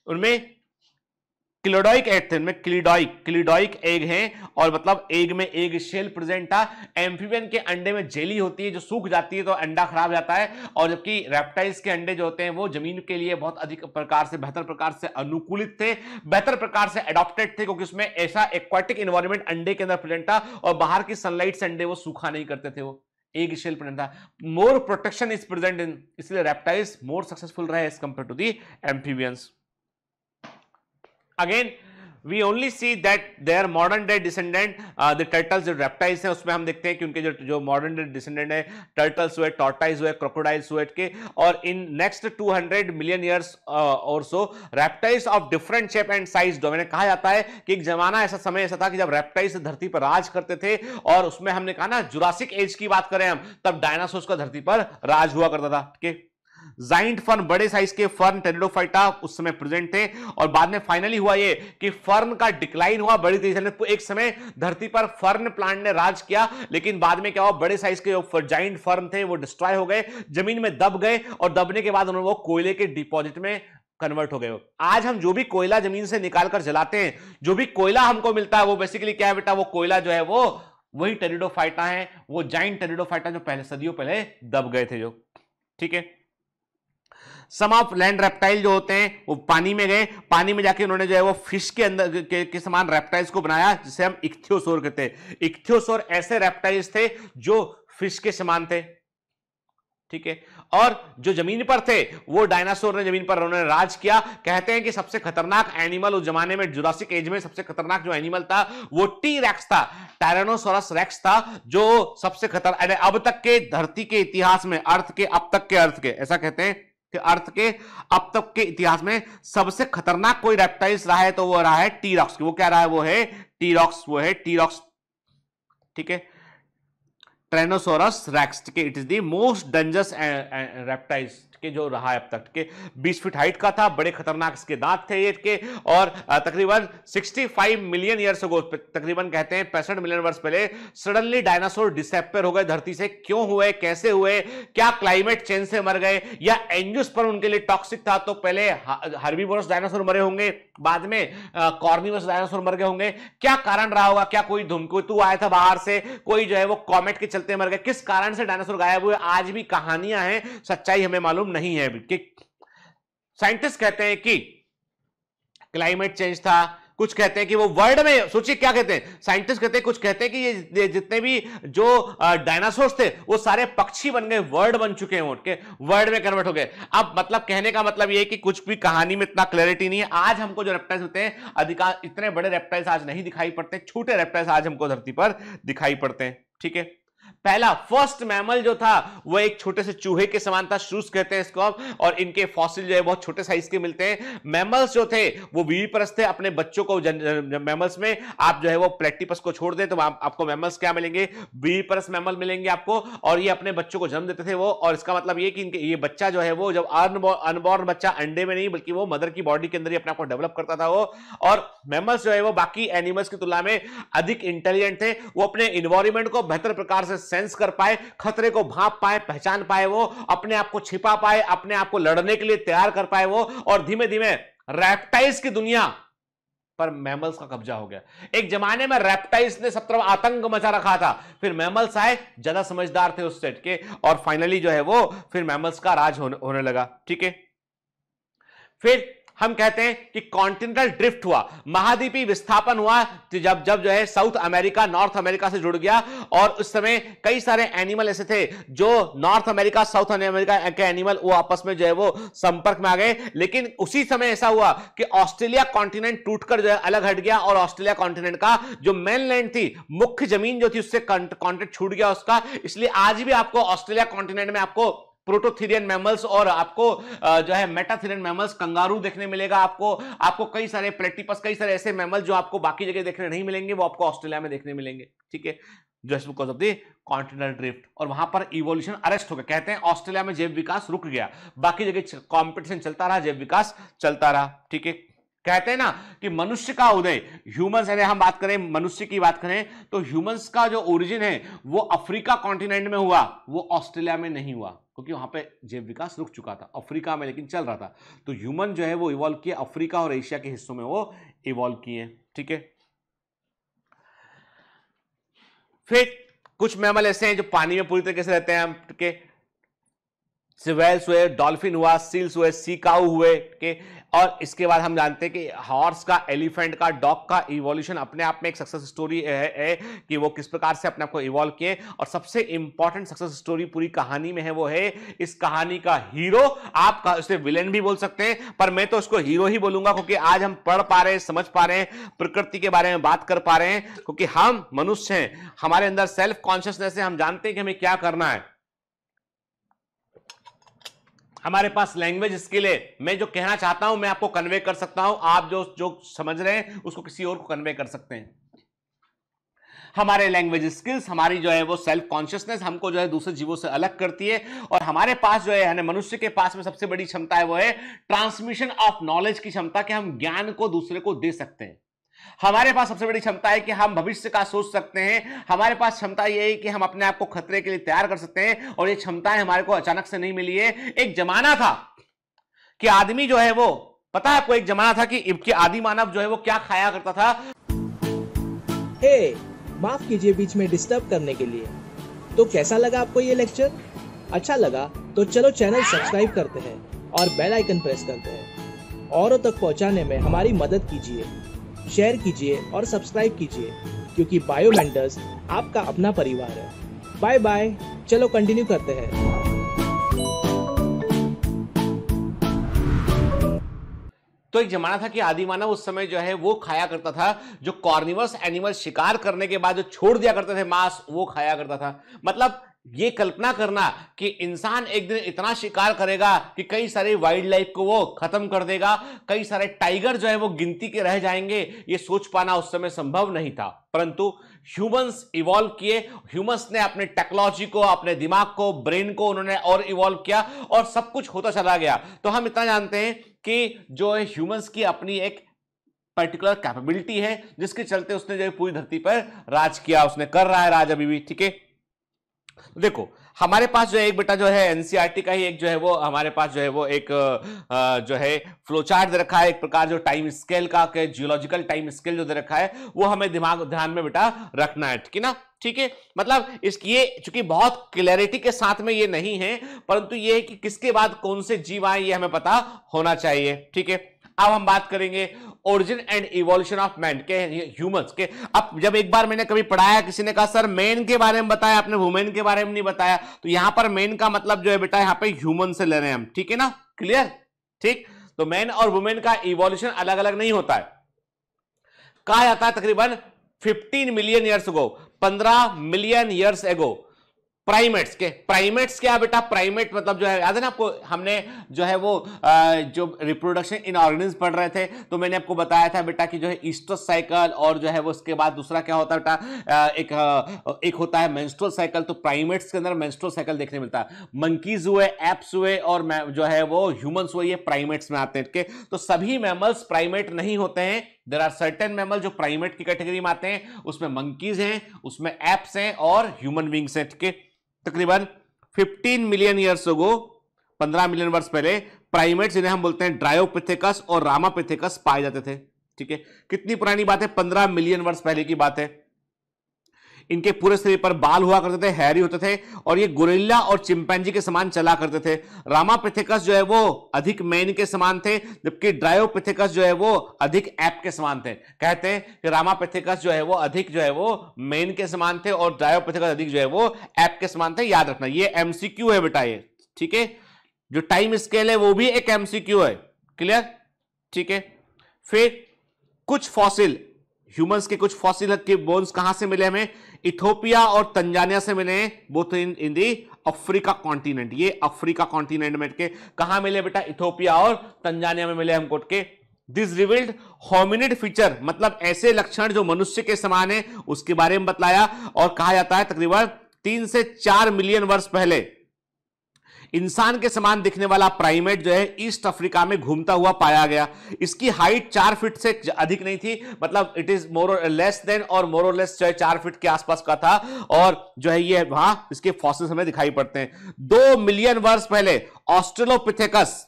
उनमें क्लिडोइक एग थे उनमें क्लिडोइक क्लिडोइक एग हैं और मतलब एग में एग शेल प्रेजेंट था एम्फीबियन के अंडे में जेली होती है जो सूख जाती है तो अंडा खराब जाता है और जबकि रेप्टाइल्स के अंडे जो होते हैं वो जमीन के लिए बहुत अधिक प्रकार से बेहतर प्रकार से अनुकूलित थे बेहतर प्रकार से अडोप्टेड थे क्योंकि उसमें ऐसा एक्वाटिक इन्वायरमेंट अंडे के अंदर प्रेजेंट था और बाहर की सनलाइट से अंडे वो सूखा नहीं करते थे वो egg shell present tha more protection is present in isliye reptiles more successful rahe as compared to the amphibians again we only see that their modern day descendant uh, the turtles the reptiles hain usme hum dekhte hain ki unke jo jo modern day descendant hai turtles hue tortoise hue crocodiles hue ke aur in next 200 million years uh, or so reptiles of different shape and size do maine kaha jata hai ki ek zamana aisa samay aisa tha ki jab reptiles dharti par raj karte the aur usme humne kaha na jurassic age ki baat kare hum tab dinosaurs ka dharti par raj hua karta tha ठीक है giant fern बड़े size के fern pteridophyta उस समय present थे और बाद में फाइनली हुआ ये कि फर्न का डिक्लाइन हुआ बड़ी तेजी से तो एक समय धरती पर फर्न प्लांट ने राज किया लेकिन बाद में क्या हुआ बड़े साइज के जाइंट फर्न थे वो डिस्ट्रॉय हो गए जमीन में दब गए और दबने के बाद उन्होंने वो कोयले के डिपॉजिट में कन्वर्ट हो गए आज हम जो भी कोयला जमीन से निकालकर जलाते हैं जो भी कोयला हमको मिलता है वो बेसिकली क्या है बेटा वो कोयला जो है वो वही टेरिडोफाइटा है वो जाइंट टेरिडोफाइटा जो पहले सदियों पहले दब गए थे जो ठीक है सम ऑफ लैंड रेप्टाइल जो होते हैं वो पानी में गए पानी में जाके उन्होंने जो है वो फिश के अंदर के, के समान रेप्टाइल्स को बनाया जिसे हम इक्थियोसोर कहते हैं इक्थियोसोर ऐसे रेप्टाइल्स थे जो फिश के समान थे ठीक है और जो जमीन पर थे वो डायनासोर ने जमीन पर उन्होंने राज किया कहते हैं कि सबसे खतरनाक एनिमल उस जमाने में जुरासिक एज में सबसे खतरनाक जो एनिमल था वो टी रैक्स था टायरानोसोरस रैक्स था जो सबसे खतरनाक अब तक के धरती के इतिहास में अर्थ के अब तक के अर्थ के ऐसा कहते हैं के अर्थ के अब तक के इतिहास में सबसे खतरनाक कोई रेप्टाइल्स रहा है तो वो रहा है टीरॉक्स वो क्या रहा है वो है टीरॉक्स वो है टीरॉक्स ठीक है ट्रेनोसोरस रैक्स के it is the most dangerous reptiles के जो रहा है अब तक के 20 फीट हाइट का था बड़े खतरनाक इसके दांत थे ये के और तकरीबन 65 मिलियन ईयर्स हो तकरीबन कहते हैं पैंसठ मिलियन वर्ष पहले सडनली डायनासोर डिसेपर हो गए धरती से क्यों हुए कैसे हुए क्या क्लाइमेट चेंज से मर गए या एंजुस पर उनके लिए टॉक्सिक था तो पहले हर्बीवोरस डायनासोर मरे होंगे बाद में कॉर्निवस डायनासोर मर गए होंगे क्या कारण रहा होगा क्या कोई धूमकेतु आया था बाहर से कोई जो है वो कॉमेट के चलते मर गए किस कारण से डायनासोर गायब हुए आज भी कहानियां हैं सच्चाई हमें मालूम नहीं है कि साइंटिस्ट कहते हैं कि क्लाइमेट चेंज था कुछ कहते हैं कि वो वर्ल्ड में सोचिए क्या कहते हैं साइंटिस्ट कहते हैं कुछ कहते हैं कि ये जितने भी जो डायनासोर्स थे वो सारे पक्षी बन गए वर्ल्ड बन चुके हैं उनके वर्ल्ड में कन्वर्ट हो गए अब मतलब कहने का मतलब ये कि कुछ भी कहानी में इतना क्लैरिटी नहीं है आज हमको जो रेप्टाइल्स होते हैं अधिकांश इतने बड़े रेप्टाइल्स आज नहीं दिखाई पड़ते छोटे रेप्टाइल्स आज हमको धरती पर दिखाई पड़ते हैं ठीक है पहला फर्स्ट मैमल जो था वो एक छोटे से चूहे के समान था शूज कहते हैं इसको और इनके फॉसिल जो है बहुत छोटे साइज के मिलते हैं मैमल्स जो थे वो वीवीपरस थे अपने बच्चों को जन, जन, मैमल्स में आप जो है वो प्लेटिपस को छोड़ दें तो आप, आपको मैमल्स क्या मिलेंगे वीवीपरस मैमल मिलेंगे आपको और ये अपने बच्चों को जन्म देते थे वो और इसका मतलब ये कि इनके ये बच्चा जो है वो जब अनबॉर्न बच्चा अंडे में नहीं बल्कि वो मदर की बॉडी के अंदर ही अपने आपको डेवलप करता था वो और मैमल्स जो है वो बाकी एनिमल्स की तुलना में अधिक इंटेलिजेंट थे वो अपने इन्वायरमेंट को बेहतर प्रकार से सेंस कर पाए खतरे को भाप पाए पहचान पाए वो अपने आप को छिपा पाए अपने आप को लड़ने के लिए तैयार कर पाए वो और धीमे धीमे रैप्टाइज की दुनिया पर मैमल्स का कब्जा हो गया एक जमाने में रैप्टाइज ने सब तरफ आतंक मचा रखा था फिर मैमल्स आए ज्यादा समझदार थे उस सेट के और फाइनली जो है वो फिर मैमल्स का राज होने, होने लगा ठीक है फिर हम कहते हैं कि कॉन्टिनेंटल ड्रिफ्ट हुआ महाद्वीपी विस्थापन हुआ तो जब जब जो है साउथ अमेरिका नॉर्थ अमेरिका से जुड़ गया और उस समय कई सारे एनिमल ऐसे थे जो नॉर्थ अमेरिका साउथ अमेरिका के एनिमल वो आपस में जो है वो संपर्क में आ गए लेकिन उसी समय ऐसा हुआ कि ऑस्ट्रेलिया कॉन्टिनेंट टूटकर जो है अलग हट गया और ऑस्ट्रेलिया कॉन्टिनेंट का जो मेनलैंड थी मुख्य जमीन जो थी उससे कॉन्टिनेंट छूट गया उसका इसलिए आज भी आपको ऑस्ट्रेलिया कॉन्टिनेंट में आपको प्रोटोथीरियन मैमल्स और आपको जो है मेटाथीरियन मैमल्स कंगारू देखने मिलेगा आपको आपको कई सारे प्लेटिपस कई सारे ऐसे मैमल्स जो आपको बाकी जगह देखने नहीं मिलेंगे वो आपको ऑस्ट्रेलिया में देखने मिलेंगे ठीक है just because of the continental drift और वहां पर इवोल्यूशन अरेस्ट हो गया कहते हैं ऑस्ट्रेलिया में जैव विकास रुक गया बाकी जगह कॉम्पिटिशन चलता रहा जैव विकास चलता रहा ठीक है कहते हैं ना कि मनुष्य का उदय ह्यूमंस यानी हम बात करें मनुष्य की बात करें तो ह्यूमंस का जो ओरिजिन है वो अफ्रीका कॉन्टिनेंट में हुआ वो ऑस्ट्रेलिया में नहीं हुआ क्योंकि वहाँ पे जैव विकास रुक चुका था अफ्रीका में लेकिन चल रहा था तो ह्यूमन जो है वो इवॉल्व किए अफ्रीका और एशिया के हिस्सों में वो इवॉल्व किए ठीक है फिर कुछ मैमल ऐसे हैं जो पानी में पूरी तरीके से रहते हैं ठीक है हुए डॉल्फिन हुआ सील्स हुए सीकाउ हुए और इसके बाद हम जानते हैं कि हॉर्स का एलिफेंट का डॉग का इवोल्यूशन अपने आप में एक सक्सेस स्टोरी है, है कि वो किस प्रकार से अपने आप को इवॉल्व किए और सबसे इंपॉर्टेंट सक्सेस स्टोरी पूरी कहानी में है वो है इस कहानी का हीरो आप उसे विलेन भी बोल सकते हैं पर मैं तो उसको हीरो ही बोलूंगा क्योंकि आज हम पढ़ पा रहे हैं समझ पा रहे हैं प्रकृति के बारे में बात कर पा रहे हैं क्योंकि हम मनुष्य हैं हमारे अंदर सेल्फ कॉन्शियसनेस है हम जानते हैं कि हमें क्या करना है हमारे पास लैंग्वेज स्किल है मैं जो कहना चाहता हूं मैं आपको कन्वे कर सकता हूं आप जो जो समझ रहे हैं उसको किसी और को कन्वे कर सकते हैं हमारे लैंग्वेज स्किल्स हमारी जो है वो सेल्फ कॉन्शियसनेस हमको जो है दूसरे जीवों से अलग करती है और हमारे पास जो है मनुष्य के पास में सबसे बड़ी क्षमता है वो है ट्रांसमिशन ऑफ नॉलेज की क्षमता कि हम ज्ञान को दूसरे को दे सकते हैं हमारे पास सबसे बड़ी क्षमता है कि हम भविष्य का सोच सकते हैं हमारे पास क्षमता ये है कि हम अपने आप को खतरे के लिए तैयार कर सकते हैं और ये क्षमताएं हमारे को अचानक से नहीं मिली है एक जमाना था कि आदमी जो है वो पता है आपको एक जमाना था कि आदि मानव जो है वो क्या खाया करता था हे hey, माफ कीजिए बीच में डिस्टर्ब करने के लिए तो कैसा लगा आपको ये लेक्चर अच्छा लगा तो चलो चैनल सब्सक्राइब करते हैं और बेल आइकन प्रेस करते हैं औरों तक पहुंचाने में हमारी मदद कीजिए शेयर कीजिए और सब्सक्राइब कीजिए क्योंकि बायो मेंटर्स आपका अपना परिवार है बाय बाय चलो कंटिन्यू करते हैं तो एक जमाना था कि आदि मानव उस समय जो है वो खाया करता था जो कॉर्निवर्स एनिमल शिकार करने के बाद जो छोड़ दिया करते थे मांस वो खाया करता था मतलब ये कल्पना करना कि इंसान एक दिन इतना शिकार करेगा कि कई सारे वाइल्ड लाइफ को वो खत्म कर देगा कई सारे टाइगर जो है वो गिनती के रह जाएंगे ये सोच पाना उस समय संभव नहीं था परंतु ह्यूमंस इवॉल्व किए ह्यूमंस ने अपने टेक्नोलॉजी को अपने दिमाग को ब्रेन को उन्होंने और इवॉल्व किया और सब कुछ होता चला गया तो हम इतना जानते हैं कि जो है ह्यूमंस की अपनी एक पर्टिकुलर कैपेबिलिटी है जिसके चलते उसने जो है पूरी धरती पर राज किया उसने कर रहा है राज अभी भी ठीक है देखो हमारे पास जो है एक बेटा जो है एनसीईआरटी e का ही एक जो है वो हमारे पास जो है वो एक जो है फ्लोचार्ट दे रखा है एक प्रकार जो टाइम स्केल का जियोलॉजिकल टाइम स्केल जो दे रखा है वो हमें दिमाग ध्यान में बेटा रखना है ठीक है ना ठीक है मतलब इसकी ये चूंकि बहुत क्लैरिटी के साथ में ये नहीं है परंतु ये है कि किसके बाद कौन से जीव आए ये हमें पता होना चाहिए ठीक है अब हम बात करेंगे origin and evolution of man के ह्यूमंस के अब जब एक बार मैंने कभी पढ़ाया किसी ने कहा सर मैन के बारे में बताया आपने वुमेन के बारे में नहीं बताया तो यहां पर मैन का मतलब जो है बेटा यहां पे ह्यूमन से ले रहे हैं हम ठीक है ना क्लियर ठीक तो मैन और वुमेन का इवोल्यूशन अलग अलग नहीं होता है कहा जाता है तकरीबन 15 million years ago 15 million years ago primates के प्राइमेट्स क्या बेटा प्राइमेट मतलब जो है याद है ना आपको हमने जो है वो जो रिप्रोडक्शन इन ऑर्गेनिज्म पढ़ रहे थे तो मैंने आपको बताया था बेटा कि जो है ईस्टर साइकिल और जो है वो उसके बाद दूसरा क्या होता है बेटा एक एक होता है मेंस्ट्रुअल साइकिल तो प्राइमेट्स के अंदर मेंस्ट्रुअल साइकिल देखने मिलता है मंकीज हुए एप्स हुए और जो है वो ह्यूमंस हुए ये प्राइमेट्स में आते हैं ठीक है तो सभी मैमल्स प्राइमेट नहीं होते हैं देर आर सर्टेन मैमल जो प्राइमेट की कैटेगरी में आते हैं उसमें मंकीज हैं उसमें एप्स हैं और ह्यूमन बींग्स हैं ठीक है तकरीबन 15 मिलियन ईयर्स गो 15 मिलियन वर्ष पहले प्राइमेट जिन्हें हम बोलते हैं ड्रायोपिथेकस और रामापिथेकस पाए जाते थे ठीक है कितनी पुरानी बात है 15 मिलियन वर्ष पहले की बात है इनके पूरे शरीर पर बाल हुआ करते थे हैरी होते थे और ये गोरिल्ला और चिंपैनजी के समान चला करते थे रामा रामापिथिकस जो है वो अधिक मैन के समान थे जबकि ड्रायो ड्रायोपिथिकस जो है वो अधिक ऐप के समान थे कहते हैं कि रामा रामापिथिकस जो है वो अधिक जो है वो मैन के समान थे और ड्रायो ड्रायोपिथिकस अधिक जो है वो ऐप के समान थे याद रखना ये एमसीक्यू है बेटा ये ठीक है जो टाइम स्केल है वो भी एक एमसीक्यू है क्लियर ठीक है फिर कुछ फॉसिल ह्यूमंस के कुछ फॉसिल के बोन्स कहां से मिले हमें इथोपिया और तंजानिया से मिले both in in the Africa continent ये अफ्रीका कॉन्टिनेंट में के कहा मिले बेटा इथोपिया और तंजानिया में मिले हमको के दिस रिविल्ड होमिनिड फीचर मतलब ऐसे लक्षण जो मनुष्य के समान है उसके बारे में बतलाया और कहा जाता है तकरीबन तीन से चार मिलियन वर्ष पहले इंसान के समान दिखने वाला प्राइमेट जो है ईस्ट अफ्रीका में घूमता हुआ पाया गया इसकी हाइट चार फीट से अधिक नहीं थी मतलब it is more less than और मोर लेस जो है चार फीट के आसपास का था और जो है ये वहां इसके फॉसिल्स हमें दिखाई पड़ते हैं दो मिलियन वर्ष पहले ऑस्ट्रेलोपिथेकस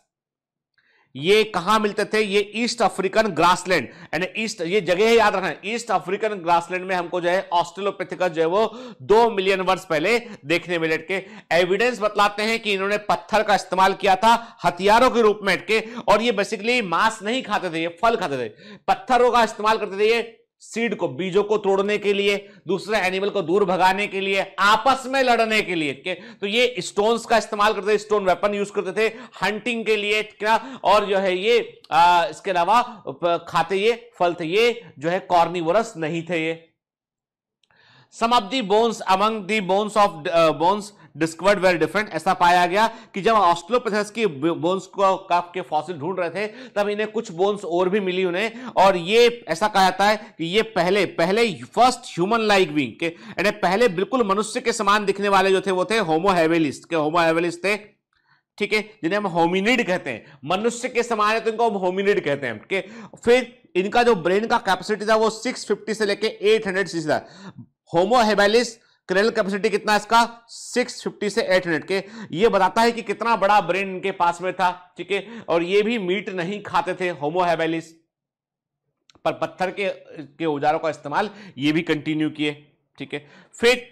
ये कहां मिलते थे ये ईस्ट अफ्रीकन ग्रासलैंड यानी ईस्ट ये जगह है याद रखना ईस्ट अफ्रीकन ग्रासलैंड में हमको जो है ऑस्ट्रेलोपेथिकस जो है वो दो मिलियन वर्ष पहले देखने में लटके एविडेंस बतलाते हैं कि इन्होंने पत्थर का इस्तेमाल किया था हथियारों के रूप में हटके और ये बेसिकली मांस नहीं खाते थे ये फल खाते थे पत्थरों का इस्तेमाल करते थे ये सीड को बीजों को तोड़ने के लिए दूसरे एनिमल को दूर भगाने के लिए आपस में लड़ने के लिए के? तो ये स्टोन्स का इस्तेमाल करते थे स्टोन वेपन यूज करते थे हंटिंग के लिए क्या और जो है ये आ, इसके अलावा खाते ये फल थे ये जो है कॉर्निवरस नहीं थे ये some of the bones among the bones of bones discovered very different ऐसा पाया गया कि जब ऑस्ट्रोप्रोसेस की बोन्स को काफ के फॉसिल ढूंढ रहे थे तब इन्हें कुछ बोन्स और भी मिली उन्हें और ये ऐसा कहा जाता है कि ये पहले पहले फर्स्ट ह्यूमन लाइक बींग पहले बिल्कुल मनुष्य के समान दिखने वाले जो थे वो थे होमोहेवेलिस्ट के होमोहेवेलिस्ट थे ठीक है जिन्हें हम होमिनिड कहते हैं मनुष्य के समान है तो इनको हम होमिनिड कहते हैं ठीक है फिर इनका जो ब्रेन का कैपेसिटी था वो 650 से लेके 800 हंड्रेड सीसी था होमोहेबेलिस्ट क्रेनल कैपेसिटी कितना इसका 650 से 800 के ये बताता है कि कितना बड़ा ब्रेन इनके पास में था ठीक है और ये भी मीट नहीं खाते थे होमो पर पत्थर के के औजारों का इस्तेमाल ये भी कंटिन्यू किए ठीक है फिर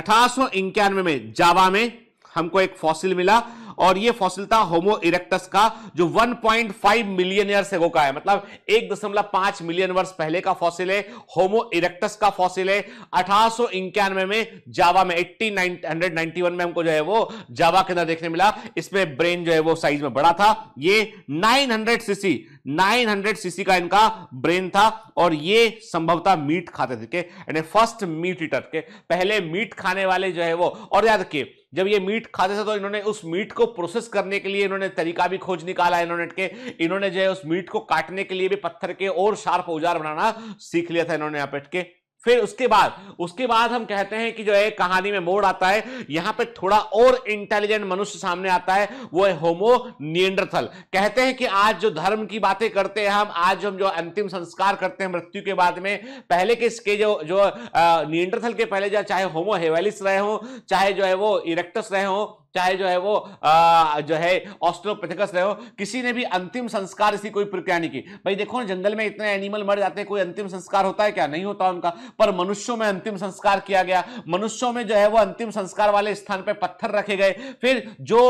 अठारह में जावा में हमको एक फॉसिल मिला और ये फॉसिल था होमो इरेक्टस का जो 1.5 मिलियन ईयर्स एगो का है मतलब 1.5 मिलियन वर्ष पहले का फॉसिल है होमो इरेक्टस का फॉसिल है अठारह में जावा में 1891 में हमको जो है वो जावा के अंदर देखने मिला इसमें ब्रेन जो है वो साइज में बड़ा था ये 900 सीसी 900 सीसी का इनका ब्रेन था और ये संभवतः मीट खाते थे के यानी फर्स्ट मीट ईटर के पहले मीट खाने वाले जो है वो और याद रखिए जब ये मीट खाते थे तो इन्होंने उस मीट को प्रोसेस करने के लिए इन्होंने तरीका भी खोज निकाला इन्होंने के इन्होंने जो है उस मीट को काटने के लिए भी पत्थर के और शार्प औजार बनाना सीख लिया था इन्होंने यहाँ पे के फिर उसके बाद उसके बाद हम कहते हैं कि जो है कहानी में मोड़ आता है यहां पे थोड़ा और इंटेलिजेंट मनुष्य सामने आता है वो है होमो नियंडरथल कहते हैं कि आज जो धर्म की बातें करते हैं हम आज हम जो अंतिम संस्कार करते हैं मृत्यु के बाद में पहले के इसके जो जो नियंडरथल के पहले जो चाहे होमो हेवेलिस रहे हों चाहे जो है वो इरेक्टस रहे हों चाहे जो है वो आ, जो है ऑस्ट्रोपेथिकस रहे हो किसी ने भी अंतिम संस्कार इसकी कोई प्रक्रिया नहीं की भाई देखो ना जंगल में इतने एनिमल मर जाते हैं कोई अंतिम संस्कार होता है क्या नहीं होता उनका पर मनुष्यों में अंतिम संस्कार किया गया मनुष्यों में जो है वो अंतिम संस्कार वाले स्थान पर पत्थर रखे गए फिर जो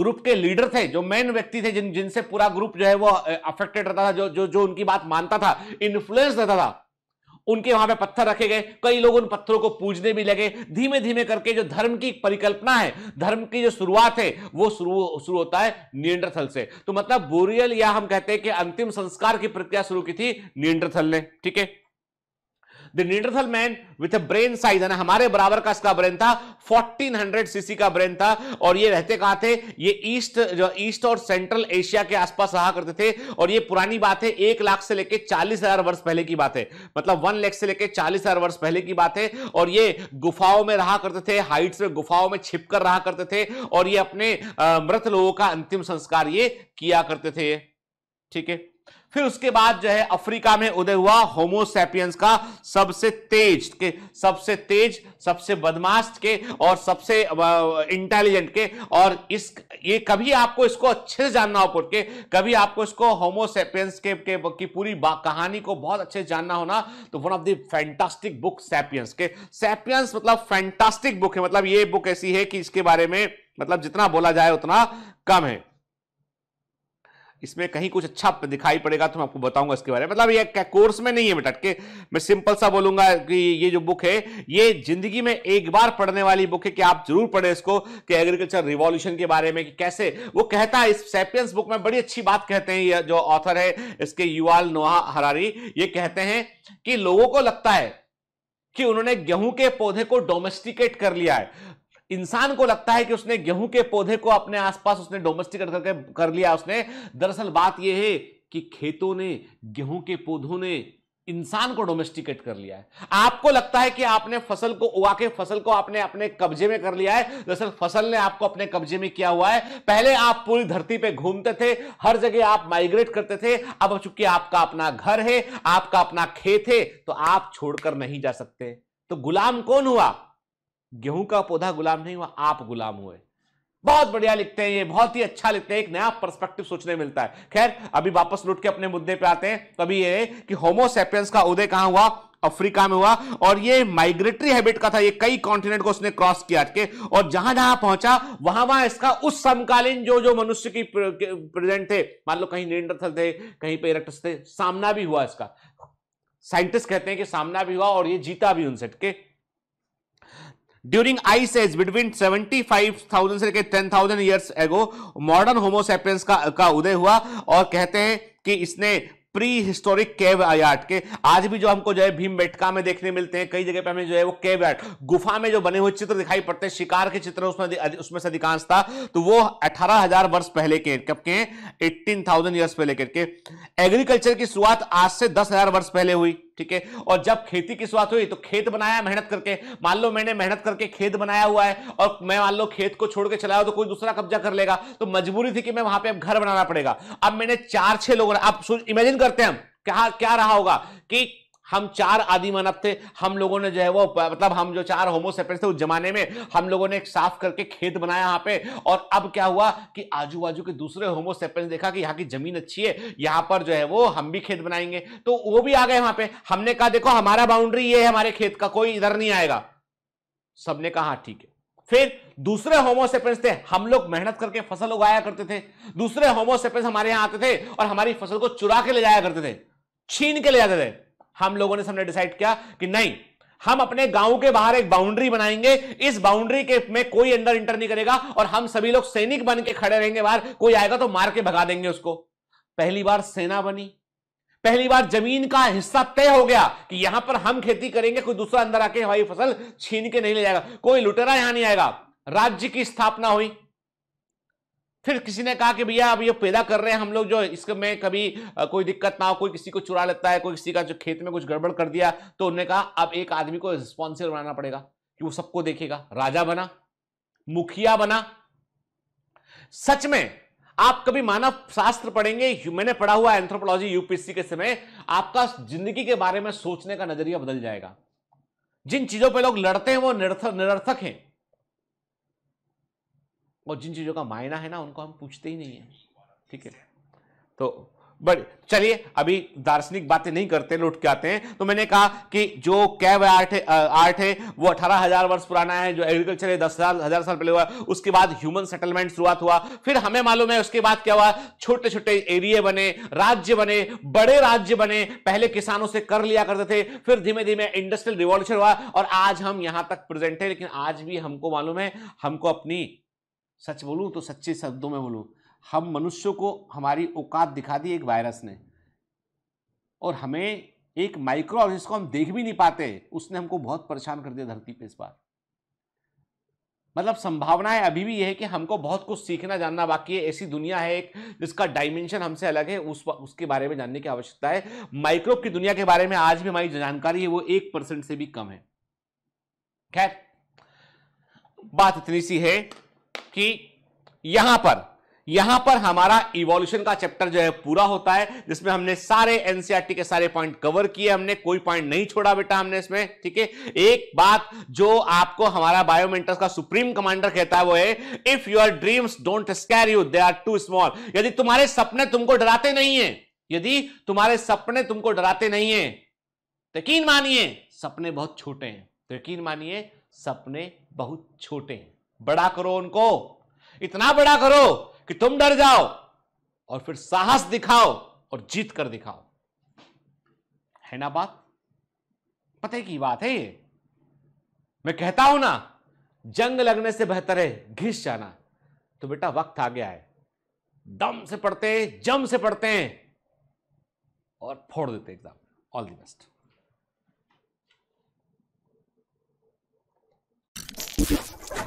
ग्रुप के लीडर थे जो मेन व्यक्ति थे जिन जिनसे पूरा ग्रुप जो है वो अफेक्टेड रहता था जो जो जो उनकी बात मानता था इन्फ्लुएंस रहता था उनके वहां पे पत्थर रखे गए कई लोग उन पत्थरों को पूजने भी लगे धीमे धीमे करके जो धर्म की परिकल्पना है धर्म की जो शुरुआत है वो शुरू शुरू होता है नियंत्रथल से तो मतलब बोरियल या हम कहते हैं कि अंतिम संस्कार की प्रक्रिया शुरू की थी नियंत्रथल ने ठीक है the man with brain size है ना हमारे बराबर का इसका ब्रेन था 1400 सीसी का ब्रेन था और ये रहते कहा थे ये ईस्ट जो ईस्ट और सेंट्रल एशिया के आसपास रहा करते थे और ये पुरानी बात है एक लाख से लेकर चालीस हजार वर्ष पहले की बात है मतलब वन लेख से लेकर चालीस हजार वर्ष पहले की बात है और ये गुफाओं में रहा करते थे हाइट्स में गुफाओं में छिप रहा करते थे और ये अपने मृत लोगों का अंतिम संस्कार ये किया करते थे ठीक है फिर उसके बाद जो है अफ्रीका में उदय हुआ होमोसेपियंस का सबसे तेज के सबसे तेज सबसे बदमाश के और सबसे इंटेलिजेंट के और इस ये कभी आपको इसको अच्छे से जानना हो के कभी आपको इसको होमोसेपियंस के, के की पूरी कहानी को बहुत अच्छे से जानना होना तो one of the fantastic book Sapiens के सैपियंस मतलब फैंटास्टिक बुक है मतलब ये बुक ऐसी है कि इसके बारे में मतलब जितना बोला जाए उतना कम है इसमें कहीं कुछ अच्छा दिखाई पड़ेगा तो मैं आपको बताऊंगा इसके बारे में मतलब ये क्या कोर्स में नहीं है बेटा के मैं सिंपल सा बोलूंगा कि ये जो बुक है ये जिंदगी में एक बार पढ़ने वाली बुक है कि आप जरूर पढ़े इसको कि एग्रीकल्चर रिवॉल्यूशन के बारे में कि कैसे वो कहता है इस सेपियंस बुक में बड़ी अच्छी बात कहते हैं ये जो ऑथर है इसके युवाल नोहा हरारी ये कहते हैं कि लोगों को लगता है कि उन्होंने गेहूं के पौधे को डोमेस्टिकेट कर लिया है इंसान को लगता है कि उसने गेहूं के पौधे को अपने आसपास उसने डोमेस्टिक करके कर लिया उसने दरअसल बात यह है कि खेतों ने गेहूं के पौधों ने इंसान को डोमेस्टिकेट कर लिया है आपको लगता है कि आपने फसल को उगा के फसल को आपने अपने कब्जे में कर लिया है दरअसल फसल ने आपको अपने कब्जे में किया हुआ है पहले आप पूरी धरती पे घूमते थे हर जगह आप माइग्रेट करते थे अब चूंकि आपका अपना घर है आपका अपना खेत है तो आप छोड़कर नहीं जा सकते तो गुलाम कौन हुआ गेहूं का पौधा गुलाम नहीं हुआ आप गुलाम हुए बहुत बढ़िया लिखते हैं ये बहुत ही अच्छा लिखते हैं एक नया पर्सपेक्टिव सोचने मिलता है खैर अभी वापस लौट के अपने मुद्दे पे आते हैं तो अभी ये कि होमोसेपियंस का उदय कहां हुआ अफ्रीका में हुआ और ये माइग्रेटरी हैबिट का था ये कई कॉन्टिनेंट को उसने क्रॉस किया के और जहां जहां पहुंचा वहां वहां इसका उस समकालीन जो जो मनुष्य की प्रेजेंट थे मान लो कहीं निंडरथल थे कहीं पे इरेक्टस थे सामना भी हुआ इसका साइंटिस्ट कहते हैं कि सामना भी हुआ और ये जीता भी उनसे के During ice age between 75,000 से लेकर 10,000 thousand years ago modern Homo sapiens का का उदय हुआ और कहते हैं कि इसने प्री हिस्टोरिक केव आयाट के आज भी जो हमको जो है भीम बेटका में देखने मिलते हैं कई जगह पे हमें जो है वो केव आर्ट गुफा में जो बने हुए चित्र दिखाई पड़ते हैं शिकार के चित्र उसमें उसमें से अधिकांश था तो वो 18000 वर्ष पहले के कब के 18000 ईयर्स पहले के एग्रीकल्चर की शुरुआत आज से दस वर्ष पहले हुई ठीक है और जब खेती की शुरुआत हुई तो खेत बनाया मेहनत करके मान लो मैंने मेहनत करके खेत बनाया हुआ है और मैं मान लो खेत को छोड़ के चलाया तो कोई दूसरा कब्जा कर लेगा तो मजबूरी थी कि मैं वहां पे अब घर बनाना पड़ेगा अब मैंने चार छह लोग आप इमेजिन करते हैं हम क्या क्या रहा होगा कि हम चार आदि मानव थे हम लोगों ने जो है वो मतलब हम जो चार होमोसेपेंस थे उस जमाने में हम लोगों ने एक साफ करके खेत बनाया यहाँ पे और अब क्या हुआ कि आजू बाजू के दूसरे होमोसेपेंस देखा कि यहाँ की जमीन अच्छी है यहाँ पर जो है वो हम भी खेत बनाएंगे तो वो भी आ गए वहां पे हमने कहा देखो हमारा बाउंड्री ये है हमारे खेत का कोई इधर नहीं आएगा सबने कहा हाँ, ठीक है फिर दूसरे होमोसेपेंस थे हम लोग मेहनत करके फसल उगाया करते थे दूसरे होमोसेपेंस हमारे यहां आते थे और हमारी फसल को चुरा के ले जाया करते थे छीन के ले जाते थे हम लोगों ने सबने डिसाइड किया कि नहीं हम अपने गांव के बाहर एक बाउंड्री बनाएंगे इस बाउंड्री के में कोई अंदर इंटर नहीं करेगा और हम सभी लोग सैनिक बन के खड़े रहेंगे बाहर कोई आएगा तो मार के भगा देंगे उसको पहली बार सेना बनी पहली बार जमीन का हिस्सा तय हो गया कि यहां पर हम खेती करेंगे कोई दूसरा अंदर आके हमारी फसल छीन के नहीं ले जाएगा कोई लुटेरा यहां नहीं आएगा राज्य की स्थापना हुई फिर किसी ने कहा कि भैया अब ये पैदा कर रहे हैं हम लोग जो इसके में कभी कोई दिक्कत ना हो कोई किसी को चुरा लेता है कोई किसी का जो खेत में कुछ गड़बड़ कर दिया तो उन्होंने कहा अब एक आदमी को रिस्पॉन्सिबल बनाना पड़ेगा कि वो सबको देखेगा राजा बना मुखिया बना सच में आप कभी मानव शास्त्र पढ़ेंगे मैंने पढ़ा हुआ एंथ्रोपोलॉजी यूपीएससी के समय आपका जिंदगी के बारे में सोचने का नजरिया बदल जाएगा जिन चीजों पर लोग लड़ते हैं वो निरर्थक निरर्थक हैं और जिन चीज़ों का मायना है ना उनको हम पूछते ही नहीं है ठीक है तो बट चलिए अभी दार्शनिक बातें नहीं करते लौट के आते हैं तो मैंने कहा कि जो कैब आर्ट है आर्ट है वो अठारह हजार वर्ष पुराना है जो एग्रीकल्चर है दस हजार हजार साल पहले हुआ उसके बाद ह्यूमन सेटलमेंट शुरुआत हुआ फिर हमें मालूम है उसके बाद क्या हुआ छोटे छोटे एरिए बने राज्य बने बड़े राज्य बने पहले किसानों से कर लिया करते थे फिर धीमे धीमे इंडस्ट्रियल रिवॉल्यूशन हुआ और आज हम यहां तक प्रेजेंट है लेकिन आज भी हमको मालूम है हमको अपनी सच बोलूँ तो सच्चे शब्दों में बोलूँ हम मनुष्यों को हमारी औकात दिखा दी एक वायरस ने और हमें एक माइक्रो जिसको हम देख भी नहीं पाते उसने हमको बहुत परेशान कर दिया धरती पे इस बार मतलब संभावनाएं अभी भी यह है कि हमको बहुत कुछ सीखना जानना बाकी है ऐसी दुनिया है एक जिसका डायमेंशन हमसे अलग है उस उसके बारे में जानने की आवश्यकता है माइक्रोब की दुनिया के बारे में आज भी हमारी जानकारी है वो एक परसेंट से भी कम है खैर बात इतनी सी है कि यहां पर यहां पर हमारा इवोल्यूशन का चैप्टर जो है पूरा होता है जिसमें हमने सारे एनसीआरटी e के सारे पॉइंट कवर किए हमने कोई पॉइंट नहीं छोड़ा बेटा हमने इसमें ठीक है एक बात जो आपको हमारा बायोमेंटर्स का सुप्रीम कमांडर कहता है वो है if your dreams don't scare you they are too small यदि तुम्हारे सपने तुमको डराते नहीं है यदि तुम्हारे सपने तुमको डराते नहीं है तो यकीन मानिए सपने बहुत छोटे हैं तो यकीन मानिए सपने बहुत छोटे हैं बड़ा करो उनको इतना बड़ा करो कि तुम डर जाओ और फिर साहस दिखाओ और जीत कर दिखाओ है ना बात पते की बात है ये मैं कहता हूं ना जंग लगने से बेहतर है घिस जाना तो बेटा वक्त आ गया है दम से पढ़ते हैं जम से पढ़ते हैं और फोड़ देते एग्जाम ऑल द बेस्ट